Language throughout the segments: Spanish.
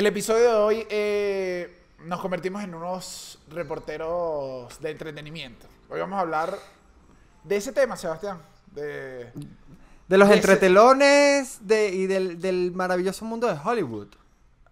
El episodio de hoy eh, nos convertimos en unos reporteros de entretenimiento. Hoy vamos a hablar de ese tema, Sebastián. De, los entretelones y del, maravilloso mundo de Hollywood.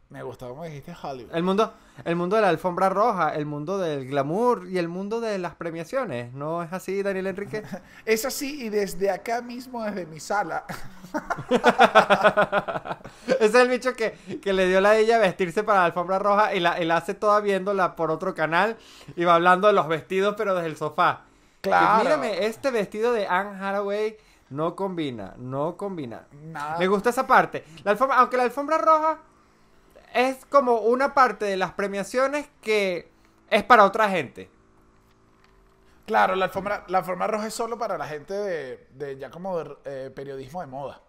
Me gustó como dijiste Hollywood. El mundo, el mundo de la alfombra roja, el mundo del glamour y el mundo de las premiaciones. ¿No es así, Daniel Enrique? Es así y desde acá mismo, desde mi sala. Ese es el bicho que, que, le dio la de ella vestirse para la alfombra roja y la, él hace toda viéndola por otro canal y va hablando de los vestidos, pero desde el sofá. Claro. mírame, este vestido de Anne Haraway no combina, no combina. Nada. Me gusta esa parte. La aunque la alfombra roja es como una parte de las premiaciones que es para otra gente. Claro, la alfombra, la alfombra roja es solo para la gente de, ya como de eh, periodismo de moda.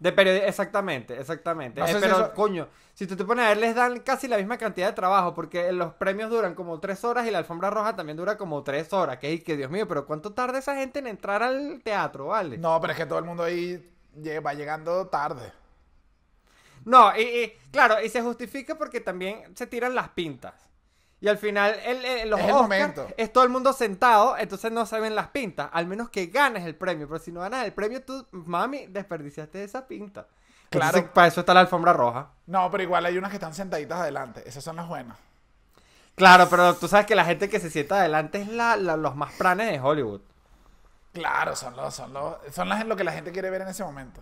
De exactamente, exactamente. Eh, pero, coño, si tú te pones a ver, les dan casi la misma cantidad de trabajo, porque los premios duran como tres horas y la alfombra roja también dura como tres horas. Que, que Dios mío, pero ¿cuánto tarda esa gente en entrar al teatro, vale? No, pero es que todo el mundo ahí va llegando tarde. No, y, claro, y se justifica porque también se tiran las pintas. Y al final, el, los es, es todo el mundo sentado, entonces no saben las pintas. Al menos que ganes el premio. Pero si no ganas el premio, tú, mami, desperdiciaste esa pinta. Claro. para eso está la alfombra roja. No, pero igual hay unas que están sentaditas adelante. Esas son las buenas. Claro, pero tú sabes que la gente que se sienta adelante es la, los más planes de Hollywood. Claro, son los, son los, son lo que la gente quiere ver en ese momento.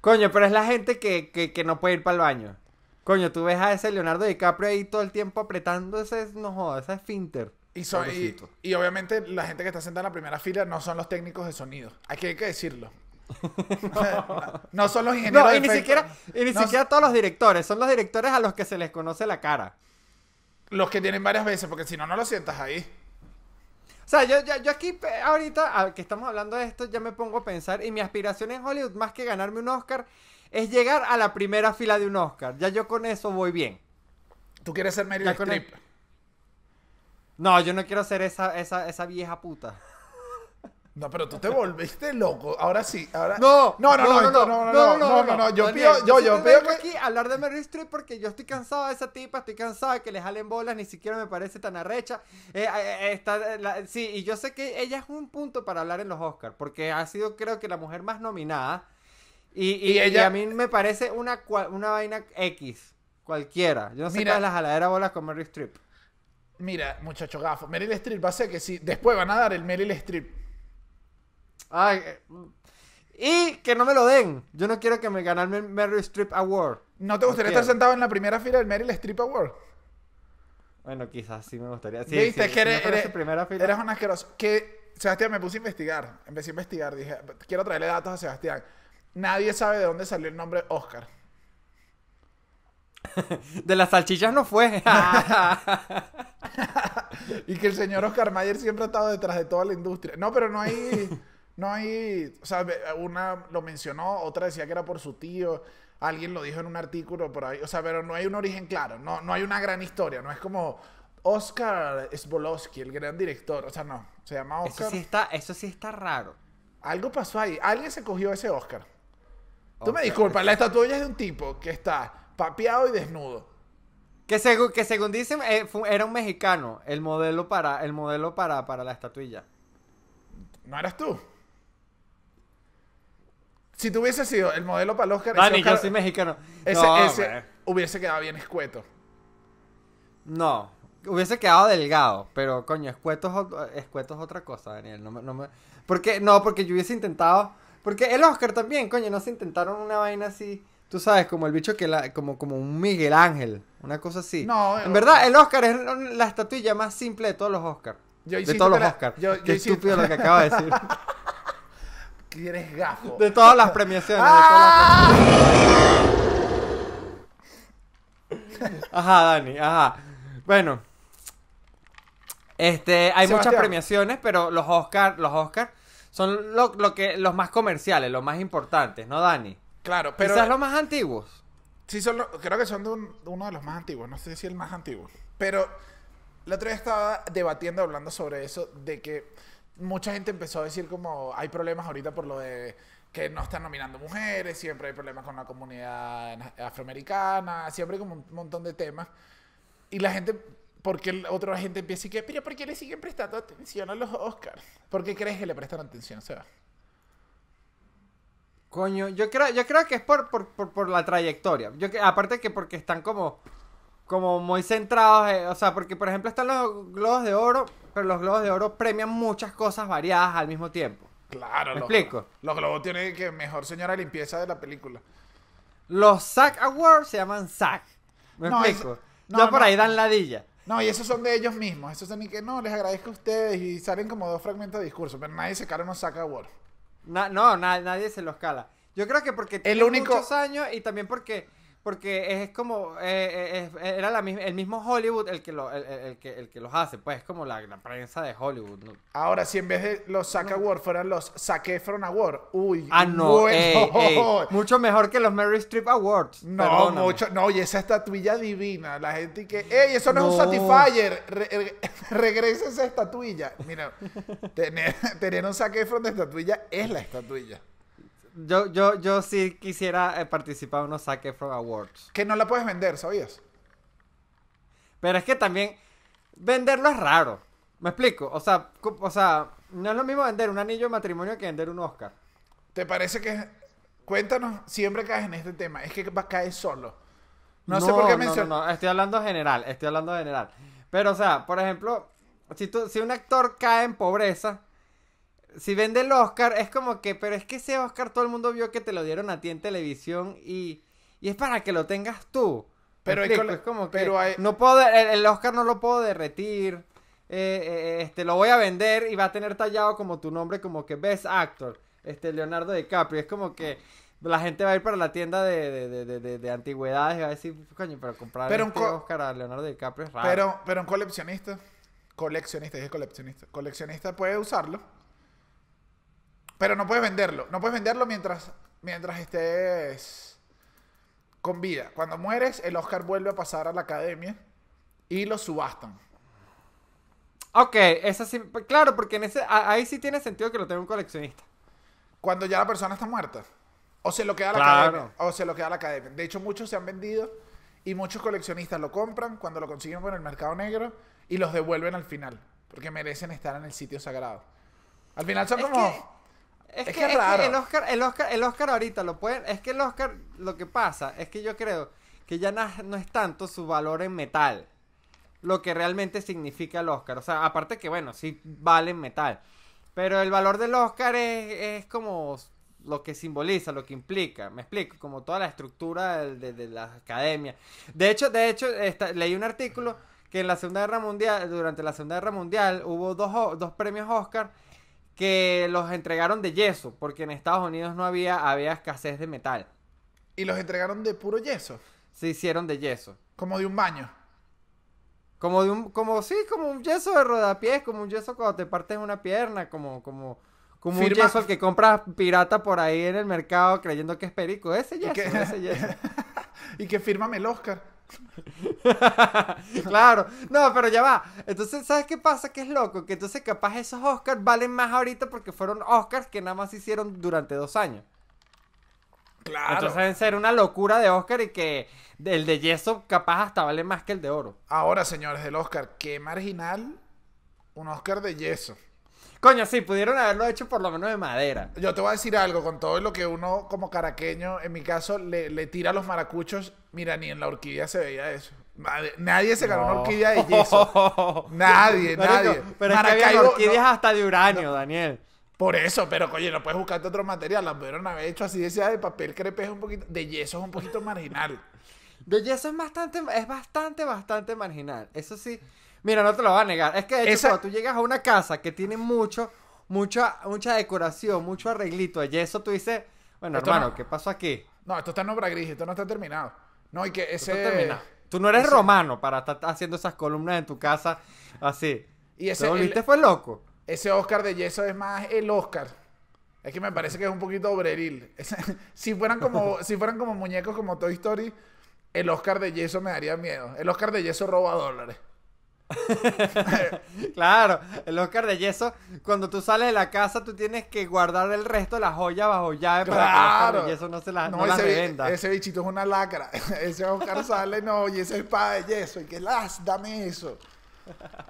Coño, pero es la gente que, no puede ir para el baño. Coño, tú ves a ese Leonardo DiCaprio ahí todo el tiempo apretando ese, no jodas, ese finter. Y, son y, obviamente la gente que está sentada en la primera fila no son los técnicos de sonido. Aquí hay que decirlo. no. son los ingenieros. No, y ni siquiera, y ni siquiera todos los directores. Son los directores a los que se les conoce la cara. Los que tienen varias veces, porque si no, no lo sientas ahí. O sea, yo, yo, aquí ahorita, que estamos hablando de esto, ya me pongo a pensar y mi aspiración en Hollywood, más que ganarme un Oscar, es llegar a la primera fila de un Oscar. Ya yo con eso voy bien. ¿Tú quieres ser Meryl Streep? No, yo no quiero ser esa, esa, esa vieja puta. No, pero tú te volviste loco. Ahora sí, ahora. No, no, no, no, no, no, no, no, no, Yo pido, yo, yo que. aquí hablar de Meryl Streep porque yo estoy cansado de esa tipa, estoy cansado de que le jalen bolas, ni siquiera me parece tan arrecha. Eh, eh, eh, sí, y yo sé que ella es un punto para hablar en los Oscars porque ha sido, creo que, la mujer más nominada. Y, ella... a mí me parece una, una vaina X, cualquiera. Yo no sé qué es la jaladera bolas con Meryl Streep. Mira, muchacho gafo, Meryl Streep va a ser que si después van a dar el Meryl Streep eh, y que no me lo den. Yo no quiero que me ganarme el Meryl Streep Award. ¿No te gustaría estar sentado en la primera fila del Meryl Streep Award? Bueno, quizás sí me gustaría. Sí, Viste, que eres, primera fila. eres un asqueroso. Sebastián, me puse a investigar. Empecé a investigar. Dije, quiero traerle datos a Sebastián. Nadie sabe de dónde salió el nombre Oscar. de las salchichas no fue. y que el señor Oscar Mayer siempre ha estado detrás de toda la industria. No, pero no hay. No hay, o sea, una lo mencionó, otra decía que era por su tío, alguien lo dijo en un artículo por ahí, o sea, pero no hay un origen claro, no, no hay una gran historia, no es como Oscar Sbolowski, el gran director, o sea, no, se llama Oscar. Eso sí está, eso sí está raro. Algo pasó ahí, alguien se cogió ese Oscar. Tú me disculpas, la estatuilla es de un tipo que está papeado y desnudo. Que, según, que según dicen, eh, era un mexicano el modelo para, el modelo para, para la estatuilla. ¿No eras tú? Si tú hubiese sido el modelo para el Oscar. Dani, ese yo soy mexicano. Ese, ese hubiese quedado bien escueto. No. Hubiese quedado delgado, pero coño, escueto es, escueto es otra cosa, Daniel. No no Porque, no, porque yo hubiese intentado. Porque el Oscar también, coño, no se intentaron una vaina así. Tú sabes, como el bicho que la, como, como un Miguel Ángel, una cosa así. No, en verdad, el Oscar es la estatuilla más simple de todos los Oscars. de todos los Oscars. Yo, Qué estúpido lo que acaba de decir. Tienes gafo. De todas las premiaciones. ¡Ah! Ajá, Dani, ajá. Bueno. Este, hay muchas premiaciones, pero los Oscar, los Oscar son lo, que, los más comerciales, los más importantes, ¿no, Dani? Claro, pero. Quizás los más antiguos. Sí, son creo que son de uno de los más antiguos. No sé si el más antiguo. Pero la otra vez estaba debatiendo, hablando sobre eso, de que mucha gente empezó a decir como hay problemas ahorita por lo de que no están nominando mujeres, siempre hay problemas con la comunidad afroamericana, siempre hay como un montón de temas. Y la gente, porque otra gente empieza y que, pero ¿por qué le siguen prestando atención a los Oscars? ¿Por qué crees que le prestan atención, Seba? Coño, yo creo, yo creo que es por, por, la trayectoria. Yo, aparte que porque están como como muy centrados, eh, o sea, porque por ejemplo están los globos de oro, pero los globos de oro premian muchas cosas variadas al mismo tiempo. Claro, ¿Me los, explico? Los globos tienen que mejor señora limpieza de la película. Los SAC Awards se llaman SAC. ¿Me no, explico? no, por ahí dan ladilla. No, y esos son de ellos mismos. Esos son que no, les agradezco a ustedes y salen como dos fragmentos de discurso, pero nadie se cala unos SAC Awards. no, nadie se los cala. Yo creo que porque tienen muchos años y también porque porque es como eh, eh, eh, era la el mismo Hollywood el que el, que, el que los hace pues es como la, prensa de Hollywood ahora si en vez de los Sack Award fueran los Sake from Award uy ah no mucho mejor que los Mary Strip Awards no mucho no y esa estatuilla divina la gente que ey eso no, es un Satisfyer regresa esa estatuilla mira tener, un saque from de estatuilla es la estatuilla yo, yo, yo sí quisiera eh, participar en unos Zac From Awards. Que no la puedes vender, ¿sabías? Pero es que también venderlo es raro. ¿Me explico? O sea, o sea, no es lo mismo vender un anillo de matrimonio que vender un Oscar. ¿Te parece que... Cuéntanos, siempre caes en este tema. Es que caer solo. No, sé por qué mencionas... No, no, no, estoy hablando general, estoy hablando general. Pero, o sea, por ejemplo, si, tú, si un actor cae en pobreza si vende el Oscar, es como que, pero es que ese Oscar todo el mundo vio que te lo dieron a ti en televisión y, y es para que lo tengas tú. Pero es, como que no puedo, el, Oscar no lo puedo derretir. Eh, eh, eh, este, lo voy a vender y va a tener tallado como tu nombre, como que Best Actor, este, Leonardo DiCaprio. Es como que la gente va a ir para la tienda de, antigüedades y va a decir, coño, pero comprar pero este Oscar a Leonardo DiCaprio es raro. Pero, pero un coleccionista, coleccionista, es coleccionista, coleccionista puede usarlo pero no puedes venderlo. No puedes venderlo mientras, mientras estés con vida. Cuando mueres, el Oscar vuelve a pasar a la academia y lo subastan. Ok, eso sí. Pues, claro, porque ahí sí tiene sentido que lo tenga un coleccionista. Cuando ya la persona está muerta. O se lo queda a la academia. O se lo queda la academia. De hecho, muchos se han vendido y muchos coleccionistas lo compran cuando lo consiguen por el mercado negro y los devuelven al final. Porque merecen estar en el sitio sagrado. Al final son como. Es, que, el, Oscar, el, Oscar, el Oscar ahorita lo pueden. Es que el Oscar, lo que pasa es que yo creo que ya no, es tanto su valor en metal. Lo que realmente significa el Oscar. O sea, aparte que, bueno, sí vale en metal. Pero el valor del Oscar es, como lo que simboliza, lo que implica, me explico, como toda la estructura de, la academia. De hecho, de hecho, leí un artículo que en la Segunda Guerra Mundial, durante la Segunda Guerra Mundial, hubo dos, dos premios Oscar que los entregaron de yeso, porque en Estados Unidos no había, había escasez de metal. ¿Y los entregaron de puro yeso? Se hicieron de yeso. Como de un baño. Como de un, como sí, como un yeso de rodapiés, como un yeso cuando te partes una pierna, como, como, como un yeso que compras pirata por ahí en el mercado creyendo que es perico. Ese yeso, ¿Y que... ese yeso. y que el Oscar. claro, no, pero ya va. Entonces, ¿sabes qué pasa? Que es loco, que entonces capaz esos Oscars valen más ahorita porque fueron Oscars que nada más hicieron durante dos años. Claro. Entonces deben ser una locura de Oscar y que el de yeso capaz hasta vale más que el de oro. Ahora, señores del Oscar, qué marginal un Oscar de yeso. Coño, sí, pudieron haberlo hecho por lo menos de madera. Yo te voy a decir algo, con todo lo que uno como caraqueño, en mi caso, le, tira a los maracuchos, mira, ni en la orquídea se veía eso. nadie se ganó una orquídea de yeso. Nadie, nadie. pero hay orquídeas hasta de uranio, Daniel. Por eso, pero coño, no puedes buscarte otro material. La pudieron haber hecho así, decía, de papel crepe es un poquito, de yeso es un poquito marginal. De yeso es bastante, es bastante, bastante marginal. Eso sí, Mira, no te lo va a negar. Es que de hecho, cuando tú llegas a una casa que tiene mucho, mucha, mucha decoración, mucho arreglito de yeso, tú dices, bueno, hermano, ¿qué pasó aquí? No, esto está en obra gris, esto no está terminado. No, y que ese. Tú no eres romano para estar haciendo esas columnas en tu casa así. Y ese. ¿Te fue loco? Ese Oscar de yeso es más el Oscar. Es que me parece que es un poquito obreril. si, fueran como, si fueran como muñecos como Toy Story, el Oscar de yeso me daría miedo. El Oscar de yeso roba dólares. claro, el Oscar de yeso, cuando tú sales de la casa, tú tienes que guardar el resto de las joyas bajo llave claro. para que el yeso no se la, no, ese, Ese bichito es una lacra. ese Oscar sale, no, y ese es espada de yeso, y que las, dame eso.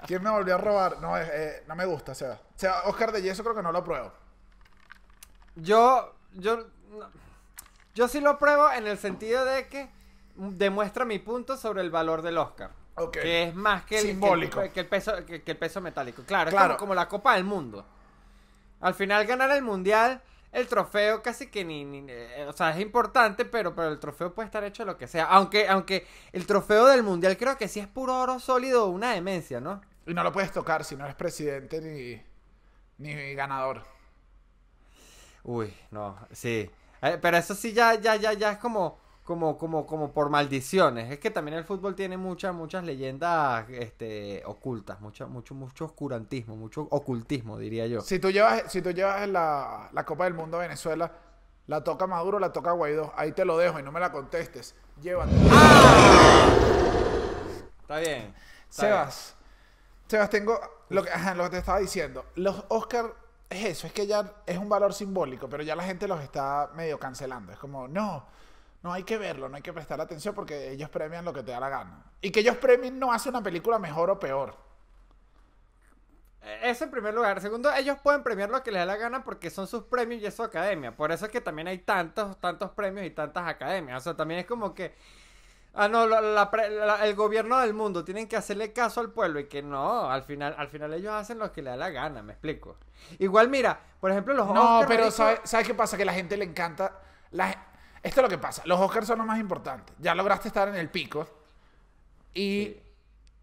¿Quién me volvió a robar? No, eh, no me gusta, sea, O sea, Oscar de yeso creo que no lo apruebo Yo, yo, yo sí lo apruebo en el sentido de que demuestra mi punto sobre el valor del Oscar. Que es más que el, Simbólico. Que, peso, que, el peso metálico. Claro, Es como, la Copa del Mundo. Al final ganar el Mundial, el trofeo casi que ni... Eh, o sea, es importante, pero, pero el trofeo puede estar hecho de lo que sea. Aunque, aunque el trofeo del Mundial creo que sí es puro oro sólido, una demencia, ¿no? Y no lo puedes tocar si no eres presidente ni, ni ganador. Uy, no, sí. Eh, pero eso sí ya, ya, ya, ya es como como, como, como por maldiciones. Es que también el fútbol tiene muchas, muchas leyendas este, ocultas, mucho, mucho, mucho oscurantismo, mucho ocultismo, diría yo. Si tú llevas, si tú llevas la, Copa del Mundo a Venezuela, la toca Maduro, la toca Guaidó, ahí te lo dejo y no me la contestes. Llévate. ¡Ah! Está bien. Sebas, Sebas, tengo lo que, lo te estaba diciendo. Los Oscar es eso, es que ya es un valor simbólico, pero ya la gente los está medio cancelando. Es como, no no hay que verlo, no hay que prestar atención porque ellos premian lo que te da la gana. Y que ellos premien no hace una película mejor o peor. E-, eso en primer lugar. Segundo, ellos pueden premiar lo que les da la gana porque son sus premios y es su academia. Por eso es que también hay tantos, tantos premios y tantas academias. O sea, también es como que. Ah, no, el gobierno del mundo tienen que hacerle caso al pueblo y que no, al final, al final ellos hacen lo que les da la gana, me explico. Igual, mira, por ejemplo, los No, pero ¿sabes sabe qué pasa? Que a la gente le encanta. Esto es lo que pasa. Los Oscars son los más importantes. Ya lograste estar en el pico. Y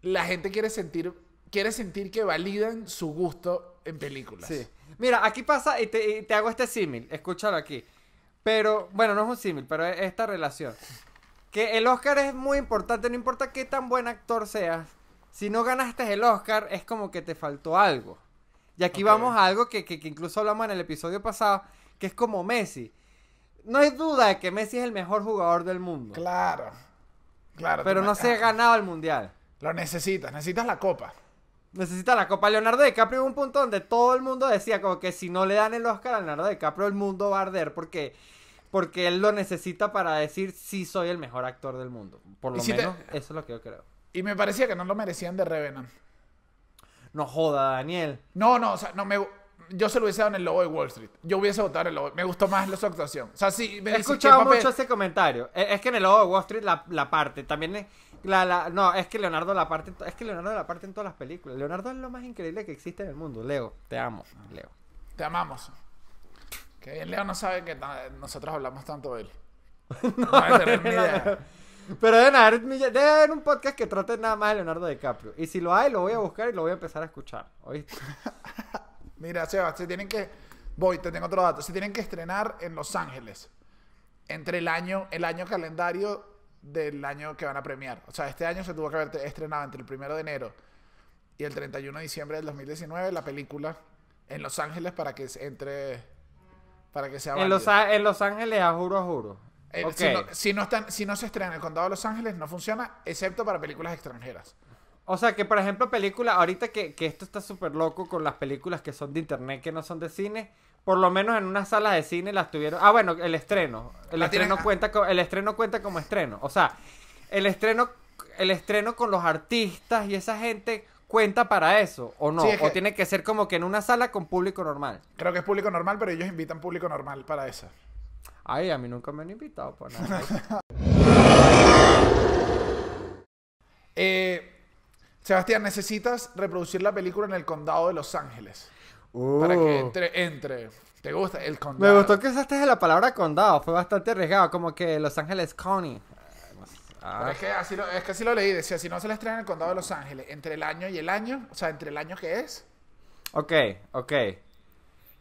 la gente quiere sentir, quiere sentir que validan su gusto en películas. Mira, aquí pasa, y te, te hago este símil, escúchalo aquí. Pero, bueno, no es un símil, pero es esta relación. Que el Oscar es muy importante, no importa qué tan buen actor seas. Si no ganaste el Oscar, es como que te faltó algo. Y aquí vamos a algo que, que, que incluso hablamos en el episodio pasado, que es como Messi no hay duda de que Messi es el mejor jugador del mundo. Claro, claro. Pero no se ha ganado el mundial. Lo necesitas, necesitas la copa. Necesitas la copa. Leonardo DiCaprio un punto donde todo el mundo decía como que si no le dan el Oscar a Leonardo DiCaprio el mundo va a arder porque porque él lo necesita para decir si sí, soy el mejor actor del mundo. Por lo menos eso es lo que yo creo. Y me parecía que no lo merecían de Revenant. No joda, Daniel. No, no, o sea, no me yo se lo hubiese dado en el lobo de Wall Street. Yo hubiese votado en el lobo. Me gustó más su actuación. O sea, sí, He escuchado mucho ese comentario. E, es que en el lobo de Wall Street la, parte también no, es que Leonardo la parte es que Leonardo la parte en todas las películas. Leonardo es lo más increíble que existe en el mundo. Leo, te amo, Leo. Te amamos. Que bien Leo no sabe que nosotros hablamos tanto de él. Pero deben debe haber, un podcast que trate nada más de Leonardo DiCaprio. Y si lo hay, lo voy a buscar y lo voy a empezar a escuchar. ¿Oíste? Mira, Seba, se tienen que. Voy, te tengo otro dato. Se tienen que estrenar en Los Ángeles. Entre el año, el año calendario del año que van a premiar. O sea, este año se tuvo que haber estrenado entre el primero de enero y el 31 de diciembre del 2019 la película en Los Ángeles para que entre. Para que sea en los, en los, Ángeles, a juro, a juro. si, no están, si no se estrena en el condado de Los Ángeles, no funciona, excepto para películas extranjeras. O sea, que por ejemplo, películas, ahorita que, que, esto está súper loco con las películas que son de internet, que no son de cine, por lo menos en una sala de cine las tuvieron. Ah, bueno, el estreno. El, ah, estreno, cuenta, el estreno cuenta como estreno. O sea, el estreno, el estreno con los artistas y esa gente cuenta para eso, o no, o tiene que ser como que en una sala con público normal. Creo que es público normal, pero ellos invitan público normal para eso. Ay, a mí nunca me han invitado para pues, nada. eh, Sebastián, necesitas reproducir la película en el condado de Los Ángeles. Para que uh. entre, entre. ¿Te gusta el condado? Me gustó que usaste la palabra condado. Fue bastante arriesgado. Como que Los Ángeles County. Es, que así lo, leí. Decía, si no se la estrena en el condado de Los Ángeles, entre el año y el año, o sea, entre el año que es. Ok, ok.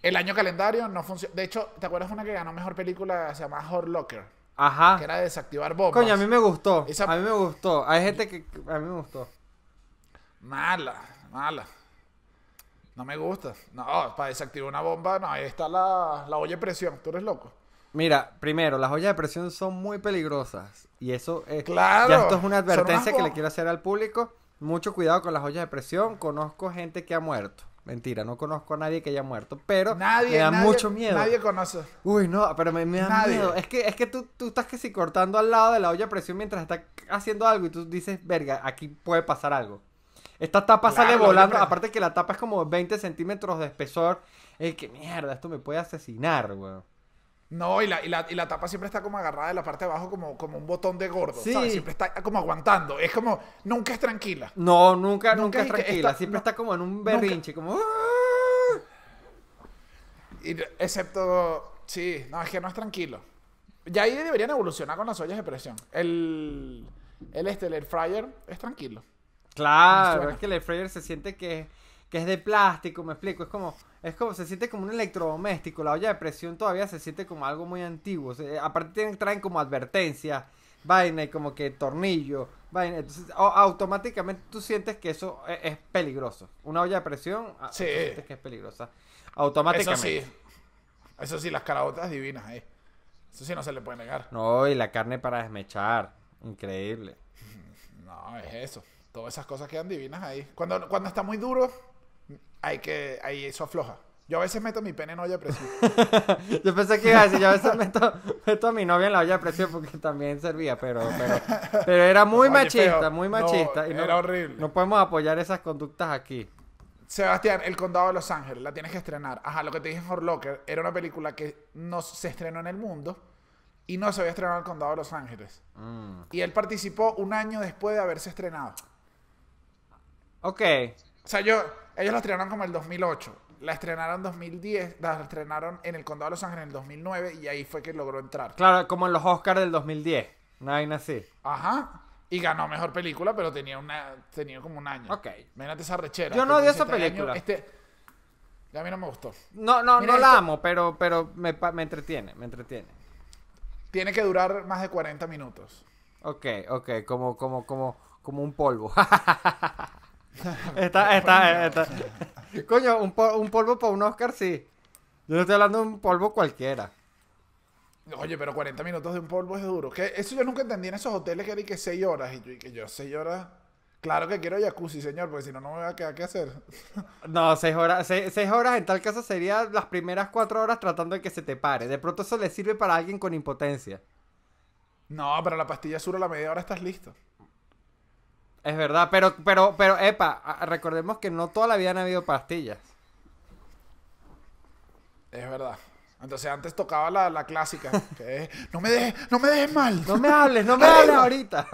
El año calendario no funciona. De hecho, ¿te acuerdas de una que ganó mejor película? Se llama Horlocker Locker. Ajá. Que era desactivar bombas. Coño, a mí me gustó. A mí me gustó. Hay gente que. A mí me gustó. Mala, mala. No me gusta. No, para desactivar una bomba, no, ahí está la, la olla de presión. Tú eres loco. Mira, primero, las ollas de presión son muy peligrosas. Y eso es. Claro. esto es una advertencia que le quiero hacer al público. Mucho cuidado con las ollas de presión. Conozco gente que ha muerto. Mentira, no conozco a nadie que haya muerto, pero me da mucho miedo. Nadie conoce. Uy, no, pero me, da miedo. Es que, es que tú, tú estás que si cortando al lado de la olla de presión mientras estás haciendo algo y tú dices, verga, aquí puede pasar algo. Esta tapa sale volando. Aparte que la tapa es como 20 centímetros de espesor. Es que mierda, esto me puede asesinar, güey. No, y la, tapa siempre está como agarrada en la parte de abajo como, como un botón de gordo, sí. Siempre está como aguantando. Es como, nunca es tranquila. No, nunca, nunca, es tranquila. siempre está como en un berrinche, como... Ah". excepto, sí, no, es que no es tranquilo. Ya ahí deberían evolucionar con las ollas de presión. El, el, este, fryer es tranquilo. Claro, es que el air fryer se siente que, que es de plástico, me explico, es como, es como, se siente como un electrodoméstico, la olla de presión todavía se siente como algo muy antiguo, eh, aparte traen como Advertencia, vaina y como que tornillo, vaina, automáticamente tú sientes que eso eh, es, peligroso, una olla de presión, ah, sí. que es peligrosa, automáticamente. Eso sí, eso sí, las carabotas divinas ahí, eso sí no se le puede negar. No, y la carne para desmechar, increíble. Mm, no, es eso esas cosas quedan divinas ahí. Cuando, cuando está muy duro, hay que, ahí eso afloja. Yo a veces meto mi pene en olla de presión. yo pensé que iba a decir, yo a veces meto, meto a mi novia en la olla de presión porque también servía, pero, pero, era muy machista, muy machista. y no, era horrible. No podemos apoyar esas conductas aquí. Sebastián, El Condado de Los Ángeles, la tienes que estrenar. Ajá, lo que te dije en Locker era una película que no se estrenó en el mundo y no se había estrenado en El Condado de Los Ángeles. Mm. Y él participó un año después de haberse estrenado. Ok. O sea, yo, ellos la estrenaron como el 2008. La estrenaron en 2010, la estrenaron en el Condado de Los Ángeles en el 2009 y ahí fue que logró entrar. Claro, como en los Oscars del 2010. vaina así. Ajá. Y ganó mejor película, pero tenía una tenía como un año. Ok. Mírate esa rechera. Yo no odio esa este película. este, a mí no me gustó. No, no, no la amo, pero, pero me, entretiene, me entretiene. Tiene que durar más de 40 minutos. Ok, ok, como, como, como, como un polvo. Eh, Coño, un, polvo para un Oscar, sí. Yo no estoy hablando de un polvo cualquiera. Oye, pero 40 minutos de un polvo es duro. eso yo nunca entendí en esos hoteles que era que 6 horas. Y yo, que yo 6 horas. Claro que quiero jacuzzi, señor, porque si no, no me va a quedar qué hacer. no, 6 horas, 6, horas en tal caso serían las primeras 4 horas tratando de que se te pare. De pronto eso le sirve para alguien con impotencia. No, pero la pastilla sur a la media hora estás listo. Es verdad, pero, pero, pero, epa, recordemos que no toda la vida han habido pastillas. Es verdad. Entonces antes tocaba la, clásica, que no me dejes, no me dejes mal. No me hables, no me hables ahorita.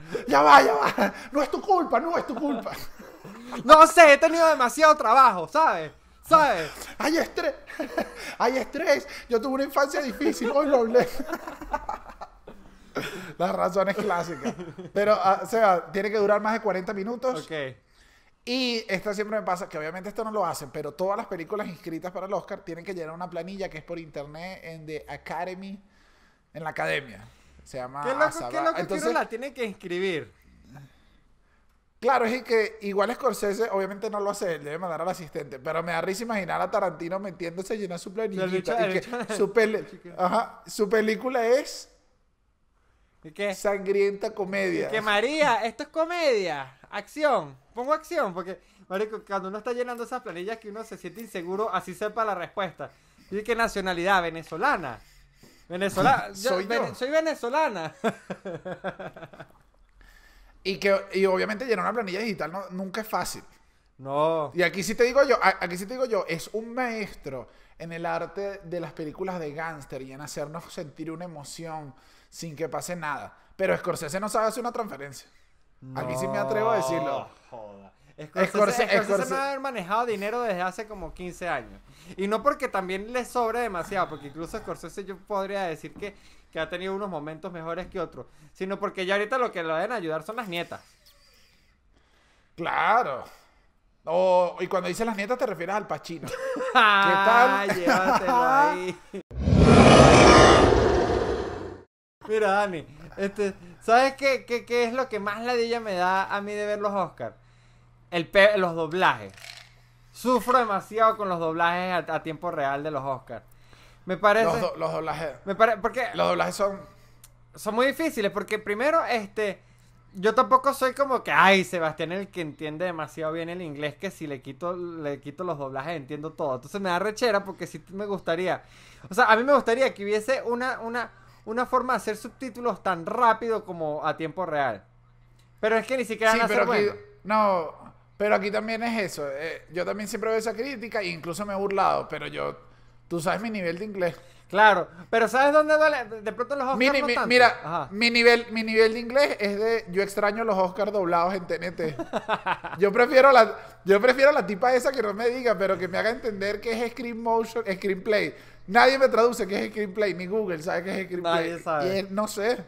ya va, ya va. No es tu culpa, no es tu culpa. no sé, he tenido demasiado trabajo, ¿sabes? ¿Sabes? Hay estrés. Hay estrés. Yo tuve una infancia difícil, hoy lo hablé. Las razones clásicas. Pero, ah, o sea, tiene que durar más de 40 minutos. Ok. Y esta siempre me pasa, que obviamente esto no lo hacen, pero todas las películas inscritas para el Oscar tienen que llenar una planilla que es por internet en The Academy, en la academia. Se llama. ¿Qué Entonces, que la tiene que inscribir? Claro, es que igual Scorsese obviamente no lo hace, él debe mandar al asistente, pero me da risa imaginar a Tarantino metiéndose a llenar su planillita. y que su, su película es ¿Qué? Sangrienta comedia. Que María, esto es comedia. Acción. Pongo acción porque, cuando uno está llenando esas planillas que uno se siente inseguro, así sepa la respuesta. Y que nacionalidad venezolana. Venezolana. soy, yo. soy venezolana. y que obviamente llenar una planilla digital nunca es fácil. No. Y aquí sí te digo yo, aquí sí te digo yo, es un maestro en el arte de las películas de gánster y en hacernos sentir una emoción sin que pase nada. Pero Scorsese no sabe hacer una transferencia. Aquí sí me atrevo a decirlo. Joda. Scorsese, Scorsese, Scorsese, haber manejado dinero desde hace como 15 años. Y no porque también le sobre demasiado, porque incluso Scorsese yo podría decir que, ha tenido unos momentos mejores que otros, sino porque ya ahorita lo que le deben ayudar son las nietas. Claro. y cuando dices las nietas te refieres al Pachino. Ah, ¿Qué tal? Llévatelo ahí. Mira, Dani, este, ¿sabes qué, qué, qué es lo que más ladilla me da a mí de ver los Oscars? El los doblajes. Sufro demasiado con los doblajes a, tiempo real de los Oscars. Me parece. Los, doblajes. Me parece porque los doblajes son. Son muy difíciles porque, primero, este. Yo tampoco soy como que, ay, Sebastián, el que entiende demasiado bien el inglés, que si le quito, le quito los doblajes entiendo todo. Entonces me da rechera porque sí me gustaría. O sea, a mí me gustaría que hubiese una, una, una forma de hacer subtítulos tan rápido como a tiempo real. Pero es que ni siquiera van a No, pero aquí también es eso. Eh, yo también siempre veo esa crítica e incluso me he burlado, pero yo... Tú sabes mi nivel de inglés. Claro, pero ¿sabes dónde duele? De pronto los Oscars no Mira, mi nivel, mi nivel de inglés es de yo extraño los Oscars doblados en TNT. yo prefiero la yo prefiero la tipa esa que no me diga, pero que me haga entender que es screen motion, screenplay. Nadie me traduce qué es screenplay, ni Google sabe qué es screenplay. Nadie sabe. no sé.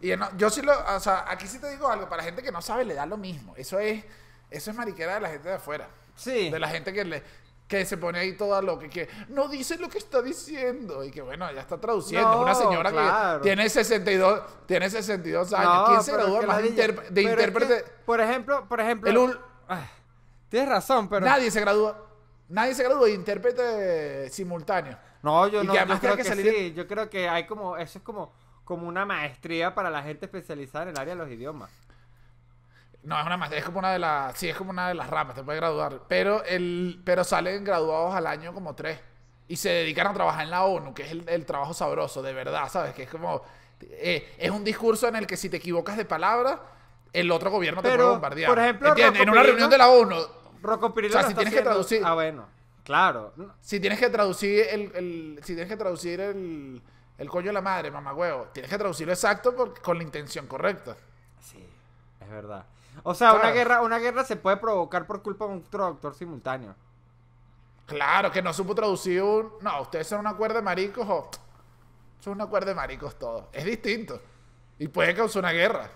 Y yo sí lo, o sea, aquí sí te digo algo, para gente que no sabe le da lo mismo. Eso es, eso es mariquera de la gente de afuera. Sí. De la gente que le, que se pone ahí toda lo que no dice lo que está diciendo y que bueno, ya está traduciendo. una señora que tiene 62, tiene 62 años. ¿Quién se graduó más de, intérprete? por ejemplo, por ejemplo. El, tienes razón, pero. Nadie se gradúa. Nadie se graduó de intérprete simultáneo. No, yo no. yo creo que, sí. Yo creo que hay como. Eso es como, como una maestría para la gente especializada en el área de los idiomas. No, es una maestría, es como una de las. Sí, es como una de las ramas, te puedes graduar. Pero el, pero salen graduados al año como tres. Y se dedican a trabajar en la ONU, que es el, trabajo sabroso, de verdad, ¿sabes? Que es como. Eh, es un discurso en el que si te equivocas de palabra, el otro gobierno te puede bombardear. Por ejemplo, en una reunión de la ONU, si tienes que traducir. Ah, bueno. Claro. Si tienes que traducir el, si tienes que traducir el, coño de la madre, mamá huevo, tienes que traducirlo exacto con la intención correcta. Sí, es verdad. O sea, una guerra, una guerra se puede provocar por culpa de un traductor simultáneo. Claro, que no supo traducir un. No, ustedes son un acuerdo de maricos o. Son un acuerdo de maricos todos. Es distinto. Y puede causar una guerra.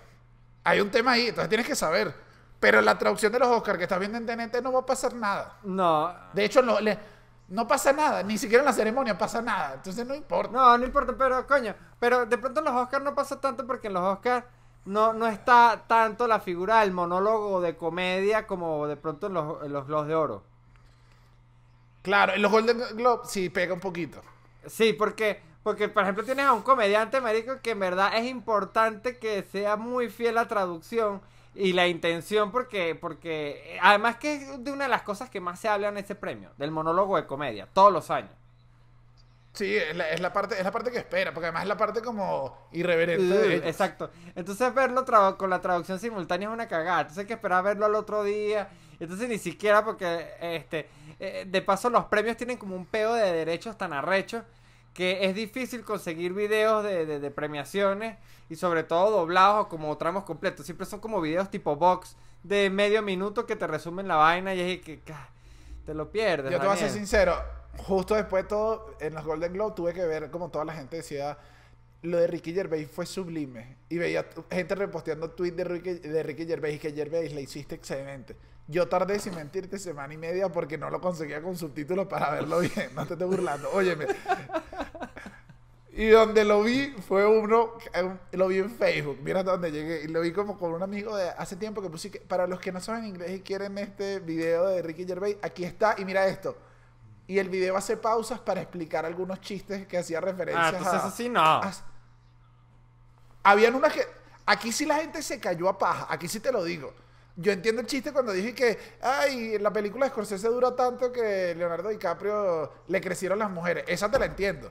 Hay un tema ahí, entonces tienes que saber. Pero la traducción de los Oscars que estás viendo en TNT no va a pasar nada. No. De hecho, no, pasa nada. Ni siquiera en la ceremonia pasa nada. Entonces no importa. No, no importa, pero coño. Pero de pronto en los Oscars no pasa tanto porque en los Oscars no, no está tanto la figura del monólogo de comedia como de pronto en los, los Globos de Oro. Claro, en los Golden Globes sí pega un poquito. Sí, porque, porque por ejemplo tienes a un comediante, marico, que en verdad es importante que sea muy fiel a la traducción y la intención porque porque además que es de una de las cosas que más se habla en ese premio del monólogo de comedia todos los años sí es la, es la parte es la parte que espera porque además es la parte como irreverente uh, exacto entonces verlo con la traducción simultánea es una cagada entonces hay que esperar a verlo al otro día entonces ni siquiera porque este eh, de paso los premios tienen como un peo de derechos tan arrechos que es difícil conseguir videos de, premiaciones y sobre todo doblados o como tramos completos. Siempre son como videos tipo box de medio minuto que te resumen la vaina y es que te lo pierdes. Yo te voy a ser sincero, justo después de todo, en los Golden Globe tuve que ver como toda la gente decía lo de Ricky Gervais fue sublime. Y veía gente reposteando tweets de Ricky, de Ricky Gervais que Gervais le hiciste excelente. Yo tardé, sin mentirte, semana y media porque no lo conseguía con subtítulos para verlo bien. No te estoy burlando. Óyeme. Y donde lo vi fue uno, eh, lo vi en Facebook, mira dónde donde llegué, y lo vi como con un amigo de hace tiempo que puse, que, para los que no saben inglés y quieren este video de Ricky Gervais, aquí está, y mira esto. Y el video hace pausas para explicar algunos chistes que hacía referencias ah, entonces así no. Habían unas que. Aquí sí la gente se cayó a paja, aquí sí te lo digo. Yo entiendo el chiste cuando dije que, ay, la película de Scorsese dura tanto que Leonardo DiCaprio le crecieron las mujeres. Esa te la entiendo.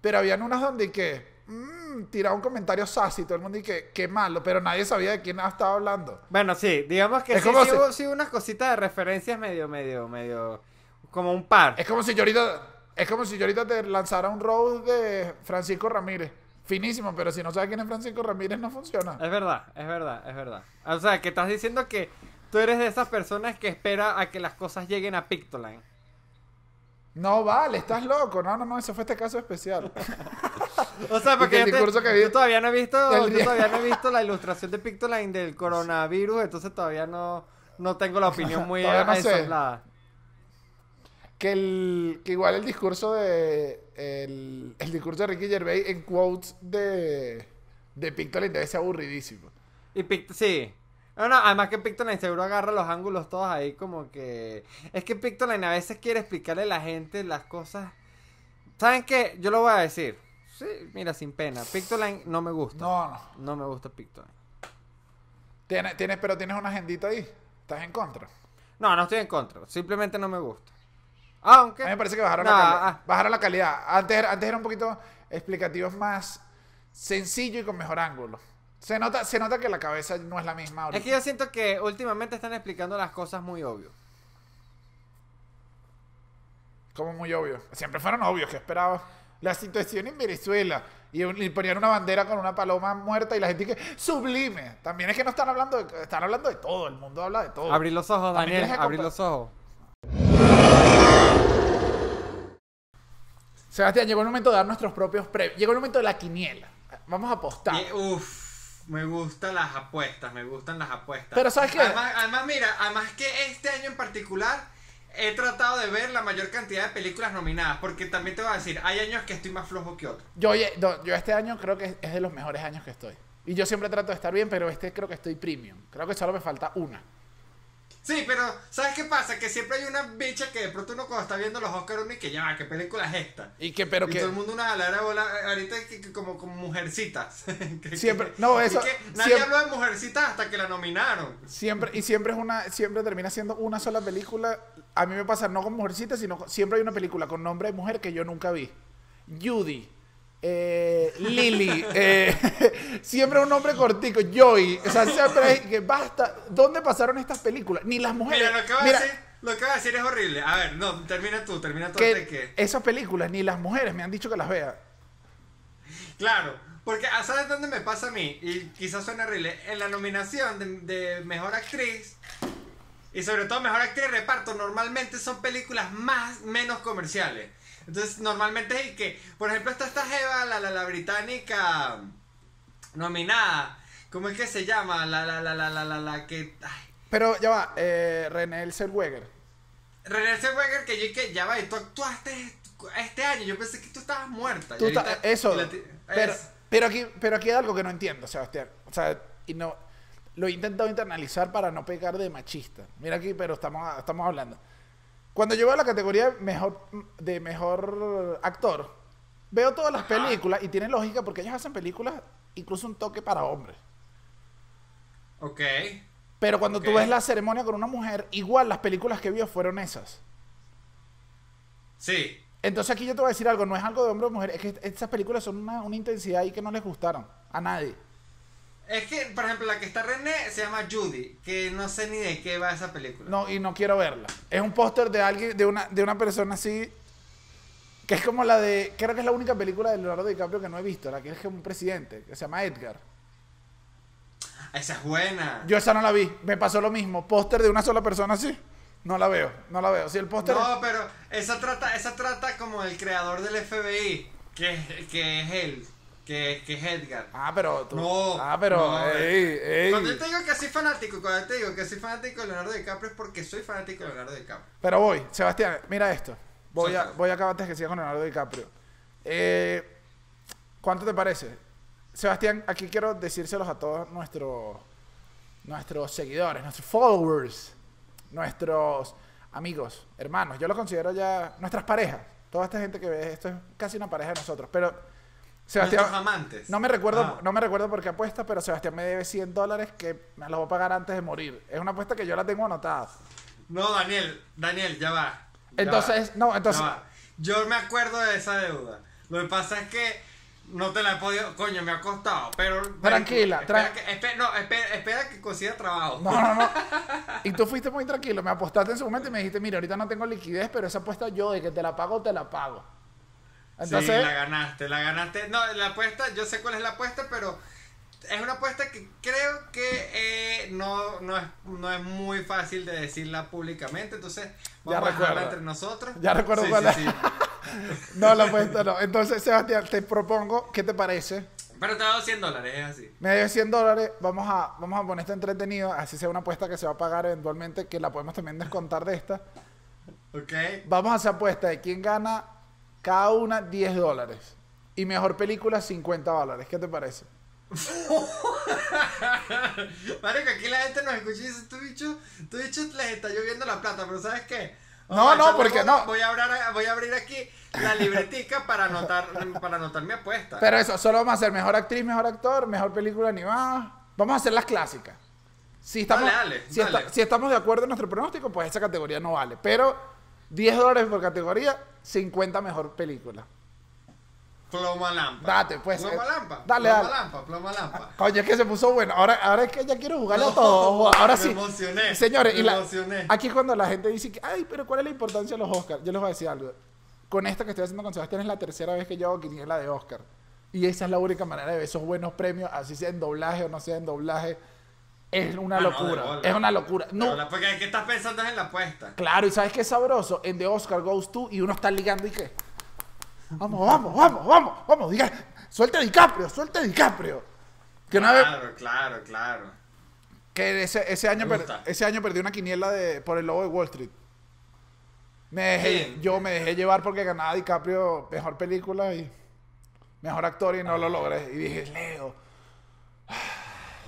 Pero habían unas donde que, mmm, tiraba un comentario sassy, todo el mundo y que, qué malo, pero nadie sabía de quién estaba hablando. Bueno, sí, digamos que es sí, como si... hubo, unas cositas de referencias medio, medio, medio, como un par. Es como si yo ahorita, es como si yo ahorita te lanzara un road de Francisco Ramírez finísimo, pero si no sabes quién es Francisco Ramírez no funciona. Es verdad, es verdad, es verdad. O sea, que estás diciendo que tú eres de esas personas que espera a que las cosas lleguen a Pictoline. No vale, estás loco. No, no, no, eso fue este caso especial. o sea, porque yo todavía no he visto, visto la ilustración de Pictoline del coronavirus, entonces todavía no, no tengo la opinión muy no que, el, que igual el discurso de el, discurso de Ricky Gervais en quotes de de Pictoline debe ser aburridísimo y sí además que Pictoline seguro agarra los ángulos todos ahí como que... Es que Pictoline a veces quiere explicarle a la gente las cosas... ¿Saben qué? Yo lo voy a decir. Sí, mira, sin pena. Pictoline no me gusta. No, no. No me gusta Pictoline. ¿Tienes, tienes, pero tienes un agendito ahí. ¿Estás en contra? No, no estoy en contra. Simplemente no me gusta. Aunque. Ah, A mí me parece que bajaron, la, calidad, ah. bajaron la calidad. Antes, antes era un poquito explicativos más sencillo y con mejor ángulo. Se nota, se nota que la cabeza no es la misma. Es que yo siento que últimamente están explicando las cosas muy obvio. Como muy obvio. Siempre fueron obvios, que esperaba. La situación en Venezuela. Y, ponían una bandera con una paloma muerta y la gente que sublime. También es que no están hablando de, están hablando de todo, el mundo habla de todo. Abrir los ojos, Daniel, abrir los ojos. Sebastián, llegó el momento de dar nuestros propios premios. Llegó el momento de la quiniela. Vamos a apostar. me gustan las apuestas, me gustan las apuestas. Pero ¿sabes qué? Además, mira, además que este año en particular he tratado de ver la mayor cantidad de películas nominadas, porque también te voy a decir, hay años que estoy más flojo que otros. yo, yo este año creo que es de los mejores años que estoy. Y yo siempre trato de estar bien, pero este creo que estoy premium. Creo que solo me falta una. Sí, pero ¿sabes qué pasa? Que siempre hay una bicha que de pronto uno cuando está viendo los Oscar uno y que ya qué película es esta. Y que pero que todo el mundo una alara bola ahorita como, como mujercitas. siempre no, eso nadie habló de mujercitas hasta que la nominaron. Siempre y siempre es una siempre termina siendo una sola película. A mí me pasa no con mujercitas, sino siempre hay una película con nombre de mujer que yo nunca vi. Judy. Eh, Lili, eh, siempre un nombre cortico, Joy, o sea, siempre que basta. ¿Dónde pasaron estas películas? Ni las mujeres. Mira, lo que va a decir, es horrible. A ver, no, termina tú, termina tú. Que Esas películas, ni las mujeres me han dicho que las vea. Claro, porque ah, ¿sabes dónde me pasa a mí? Y quizás suena horrible. En la nominación de, Mejor Actriz, y sobre todo Mejor Actriz Reparto, normalmente son películas más, menos comerciales. Entonces, normalmente es que, por ejemplo, está esta Jeva, la, la, la británica nominada. ¿Cómo es que se llama? La, la, la, la, la, la, la que. Pero ya va, eh, René Weger. René Zellweger, que yo que ya va, y tú actuaste este año. Yo pensé que tú estabas muerta. eso. Pero, aquí, pero aquí hay algo que no entiendo, Sebastián. O sea, y no, lo he intentado internalizar para no pegar de machista. Mira aquí, pero estamos, estamos hablando. Cuando yo veo la categoría mejor, de mejor actor, veo todas las películas y tiene lógica porque ellos hacen películas incluso un toque para hombres. Ok. Pero cuando tú ves la ceremonia con una mujer, igual las películas que vio fueron esas. Sí. Entonces aquí yo te voy a decir algo, no es algo de hombre o mujer, es que estas películas son una, una intensidad ahí que no les gustaron a nadie. Es que, por ejemplo, la que está René se llama Judy, que no sé ni de qué va esa película. No, y no quiero verla. Es un póster de alguien, de una, de una persona así, que es como la de, creo que es la única película de Leonardo DiCaprio que no he visto, la que es un presidente, que se llama Edgar. Ah, esa es buena. Yo esa no la vi, me pasó lo mismo, póster de una sola persona así. No la veo, no la veo. Si el póster. No, pero esa trata, esa trata como el creador del FBI, que, que es él que, que es Edgar. Ah, pero tú. No. Ah, pero. Eh, cuando yo te digo que soy fanático, cuando te digo que soy fanático de Leonardo DiCaprio es porque soy fanático de Leonardo DiCaprio. Pero voy, Sebastián, mira esto. Voy, a, voy acabar antes que siga con Leonardo DiCaprio. Eh, ¿Cuánto te parece? Sebastián, aquí quiero decírselos a todos nuestros, nuestros seguidores, nuestros followers, nuestros amigos, hermanos. Yo lo considero ya nuestras parejas. Toda esta gente que ve esto es casi una pareja de nosotros. Pero Sebastián, amantes. No me recuerdo, ah. no me recuerdo por qué apuesta, pero Sebastián me debe 100 dólares que me los voy a pagar antes de morir. Es una apuesta que yo la tengo anotada. No, Daniel, Daniel, ya va. entonces, no, entonces. Yo me acuerdo de esa deuda. Lo que pasa es que no te la he podido. Coño, me ha costado. Pero. Tranquila, tranquila. Espera, espera, que consiga trabajo. No, no, no. y tú fuiste muy tranquilo. Me apostaste en su momento y me dijiste, mira, ahorita no tengo liquidez, pero esa apuesta yo de que te la pago, te la pago. Entonces, sí, la ganaste, la ganaste. No, la apuesta, yo sé cuál es la apuesta, pero es una apuesta que creo que eh, no, no, es, no es muy fácil de decirla públicamente, entonces vamos a dejarla entre nosotros. Ya recuerdo cuál es. no, la apuesta no. Entonces, Sebastián, te propongo, ¿qué te parece? Pero te dado 100 dólares, es así. Me dado 100 dólares, vamos a, vamos a poner esto entretenido, así sea una apuesta que se va a pagar eventualmente, que la podemos también descontar de esta. Ok. Vamos a hacer apuesta de quién gana cada una 10 dólares. Y mejor película 50 dólares. ¿Qué te parece? que aquí la gente nos escucha y dice, tú bicho, tú bicho les está lloviendo la plata, pero ¿sabes qué? no, no, porque no. Voy a, abrir, voy a abrir aquí la libretica para anotar, para anotar mi apuesta. Pero eso, solo vamos a hacer mejor actriz, mejor actor, mejor película animada. Vamos a hacer las clásicas. Si estamos, si estamos de acuerdo en nuestro pronóstico, pues esa categoría no vale. Pero 10 dólares por categoría, 50 mejor película. Ploma Lampa. Date, pues. Ploma Lampa. Eh, dale, ploma Lampa, ploma Lampa. Ah, coño, es que se puso bueno. Ahora, ahora es que ya quiero jugarlo todo. a Ahora me sí. Emocioné, Señores, y la, aquí cuando la gente dice que, ay, pero ¿cuál es la importancia de los Oscars? Yo les voy a decir algo. Con esta que estoy haciendo con Sebastián es la tercera vez que yo hago quiniela de Oscar. Y esa es la única manera de ver esos buenos premios, así sea en doblaje o no sea en doblaje Ah, es una locura. es una locura. No. porque es que estás pensando en la apuesta. Claro, y sabes qué es sabroso. En The Oscar Goes To y uno está ligando y qué. Vamos, vamos, vamos, vamos, vamos. Diga, suelta DiCaprio, suelta DiCaprio. claro, claro, claro. Que ese, año ese año perdí una quiniela de, por el lobo de Wall Street. Me yo me dejé llevar porque ganaba DiCaprio mejor película y mejor actor y no lo logré. Y dije, Leo.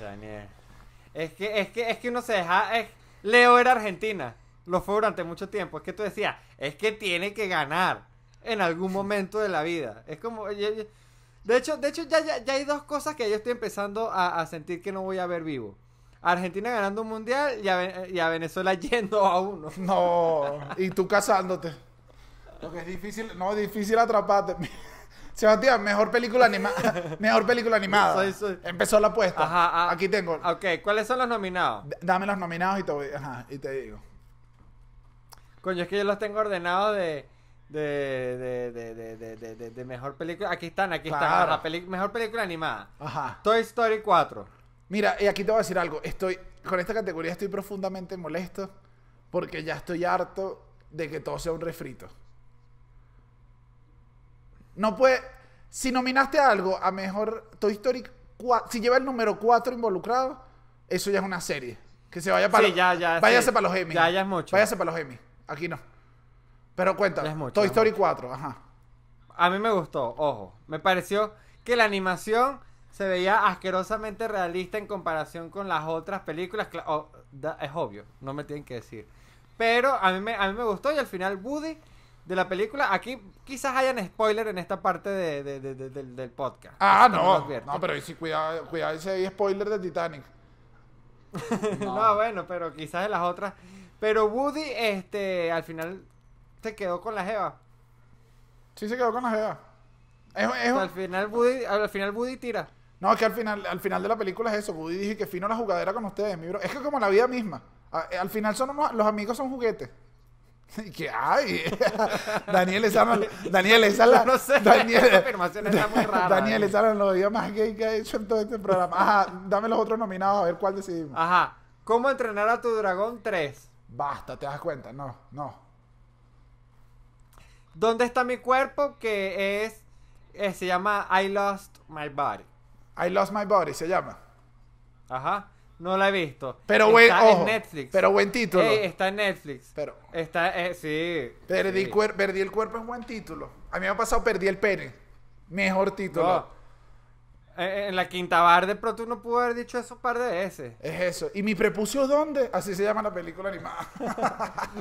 Daniel. Es que, es que, es que uno se deja. Ah, Leo era Argentina. Lo fue durante mucho tiempo. Es que tú decías, es que tiene que ganar en algún momento de la vida. Es como. De hecho, de hecho ya, hay dos cosas que yo estoy empezando a, sentir que no voy a ver vivo. Argentina ganando un mundial y a, y Venezuela yendo a uno. No, y tú casándote. Lo que es difícil, no, difícil atraparte. Sebastián, mejor película animada. mejor película animada. Empezó la apuesta. Ajá, ah. Aquí tengo. Ok, ¿cuáles son los nominados? dame los nominados y te, y te digo. Coño, es que yo los tengo ordenados de. De de, de, de, de, mejor película. Aquí están, aquí están. mejor película animada. Toy Story 4. Mira, y aquí te voy a decir algo. Estoy, con esta categoría estoy profundamente molesto porque ya estoy harto de que todo sea un refrito. No puede. Si nominaste algo a mejor Toy Story 4, si lleva el número 4 involucrado, eso ya es una serie. Que se vaya para. Sí, ya, ya. Váyase para los Emmy. Ya, ya es mucho. Váyase para los Emmy. Aquí no. Pero cuéntame. Toy Story 4, ajá. A mí me gustó, ojo. Me pareció que la animación se veía asquerosamente realista en comparación con las otras películas. Oh, es obvio, no me tienen que decir. Pero a mí me, a mí me gustó y al final Woody de la película. Aquí quizás hayan spoiler en esta parte de, del, podcast. Ah, no. No, pero ahí cuidado, cuidado ese spoiler de Titanic. no. bueno, pero quizás de las otras. Pero Woody, este, al final se quedó con la Jeva. Sí, se quedó con la Jeva. Al, final Woody, al final Woody tira. No, es que al final, al final de la película es eso. Woody dije que fino la jugadera con ustedes, mi bro. Es que como la vida misma. Eh, al final son los amigos son juguetes. ¿Qué que, ay, Daniel es Daniel la... no sé, Daniel, esa afirmación está muy rara. Daniel es lo en más gay que ha hecho en todo este programa. Ajá, dame los otros nominados a ver cuál decidimos. Ajá, ¿cómo entrenar a tu dragón 3? Basta, te das cuenta, no, no. ¿Dónde está mi cuerpo? Que es, eh, se llama I Lost My Body. I Lost My Body se llama. Ajá. No la he visto. Pero buen, está en Netflix. Pero buen título. Eh, está en Netflix. Pero está eh, sí. Perdí, el cuerpo es buen título. A mí me ha pasado perdí el pene. Mejor título. Eh, en la quinta bar de tú no pudo haber dicho eso un par de veces. Es eso. ¿Y mi prepucio dónde? Así se llama la película animada.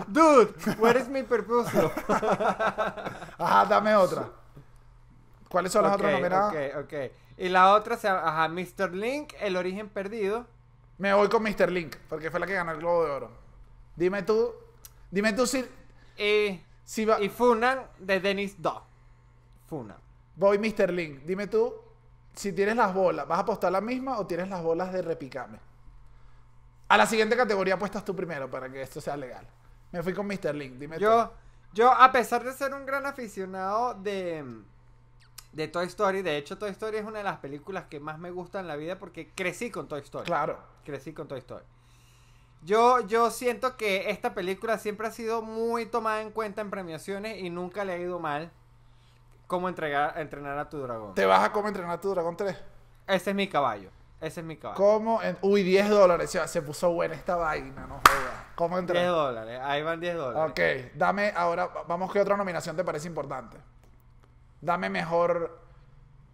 Dude, where is mi prepucio? Ajá, dame otra. ¿Cuáles son las otras nominadas? Ok, ok. Y la otra se llama, ajá, Mr. Link, El origen perdido. Me voy con Mr. Link, porque fue la que ganó el Globo de Oro. Dime tú, dime tú si... Y, eh, si va... y Funan de Dennis Do. Funan. Voy Mr. Link. Dime tú si tienes las bolas. ¿Vas a apostar la misma o tienes las bolas de repicame? A la siguiente categoría apuestas tú primero para que esto sea legal. Me fui con Mr. Link. Dime yo, tú. Yo, a pesar de ser un gran aficionado de de Toy Story. De hecho, Toy Story es una de las películas que más me gusta en la vida porque crecí con Toy Story. Claro. Crecí con Toy Story. Yo, yo siento que esta película siempre ha sido muy tomada en cuenta en premiaciones y nunca le ha ido mal. Cómo entregar, entrenar a tu dragón. ¿Te vas a cómo entrenar a tu dragón 3? Ese es mi caballo. Ese es mi caballo. ¿Cómo? Uy, 10 dólares. Se puso buena esta vaina, no jodas. ¿Cómo 10 dólares. Ahí van 10 dólares. Ok, dame ahora. Vamos, que otra nominación te parece importante? dame mejor,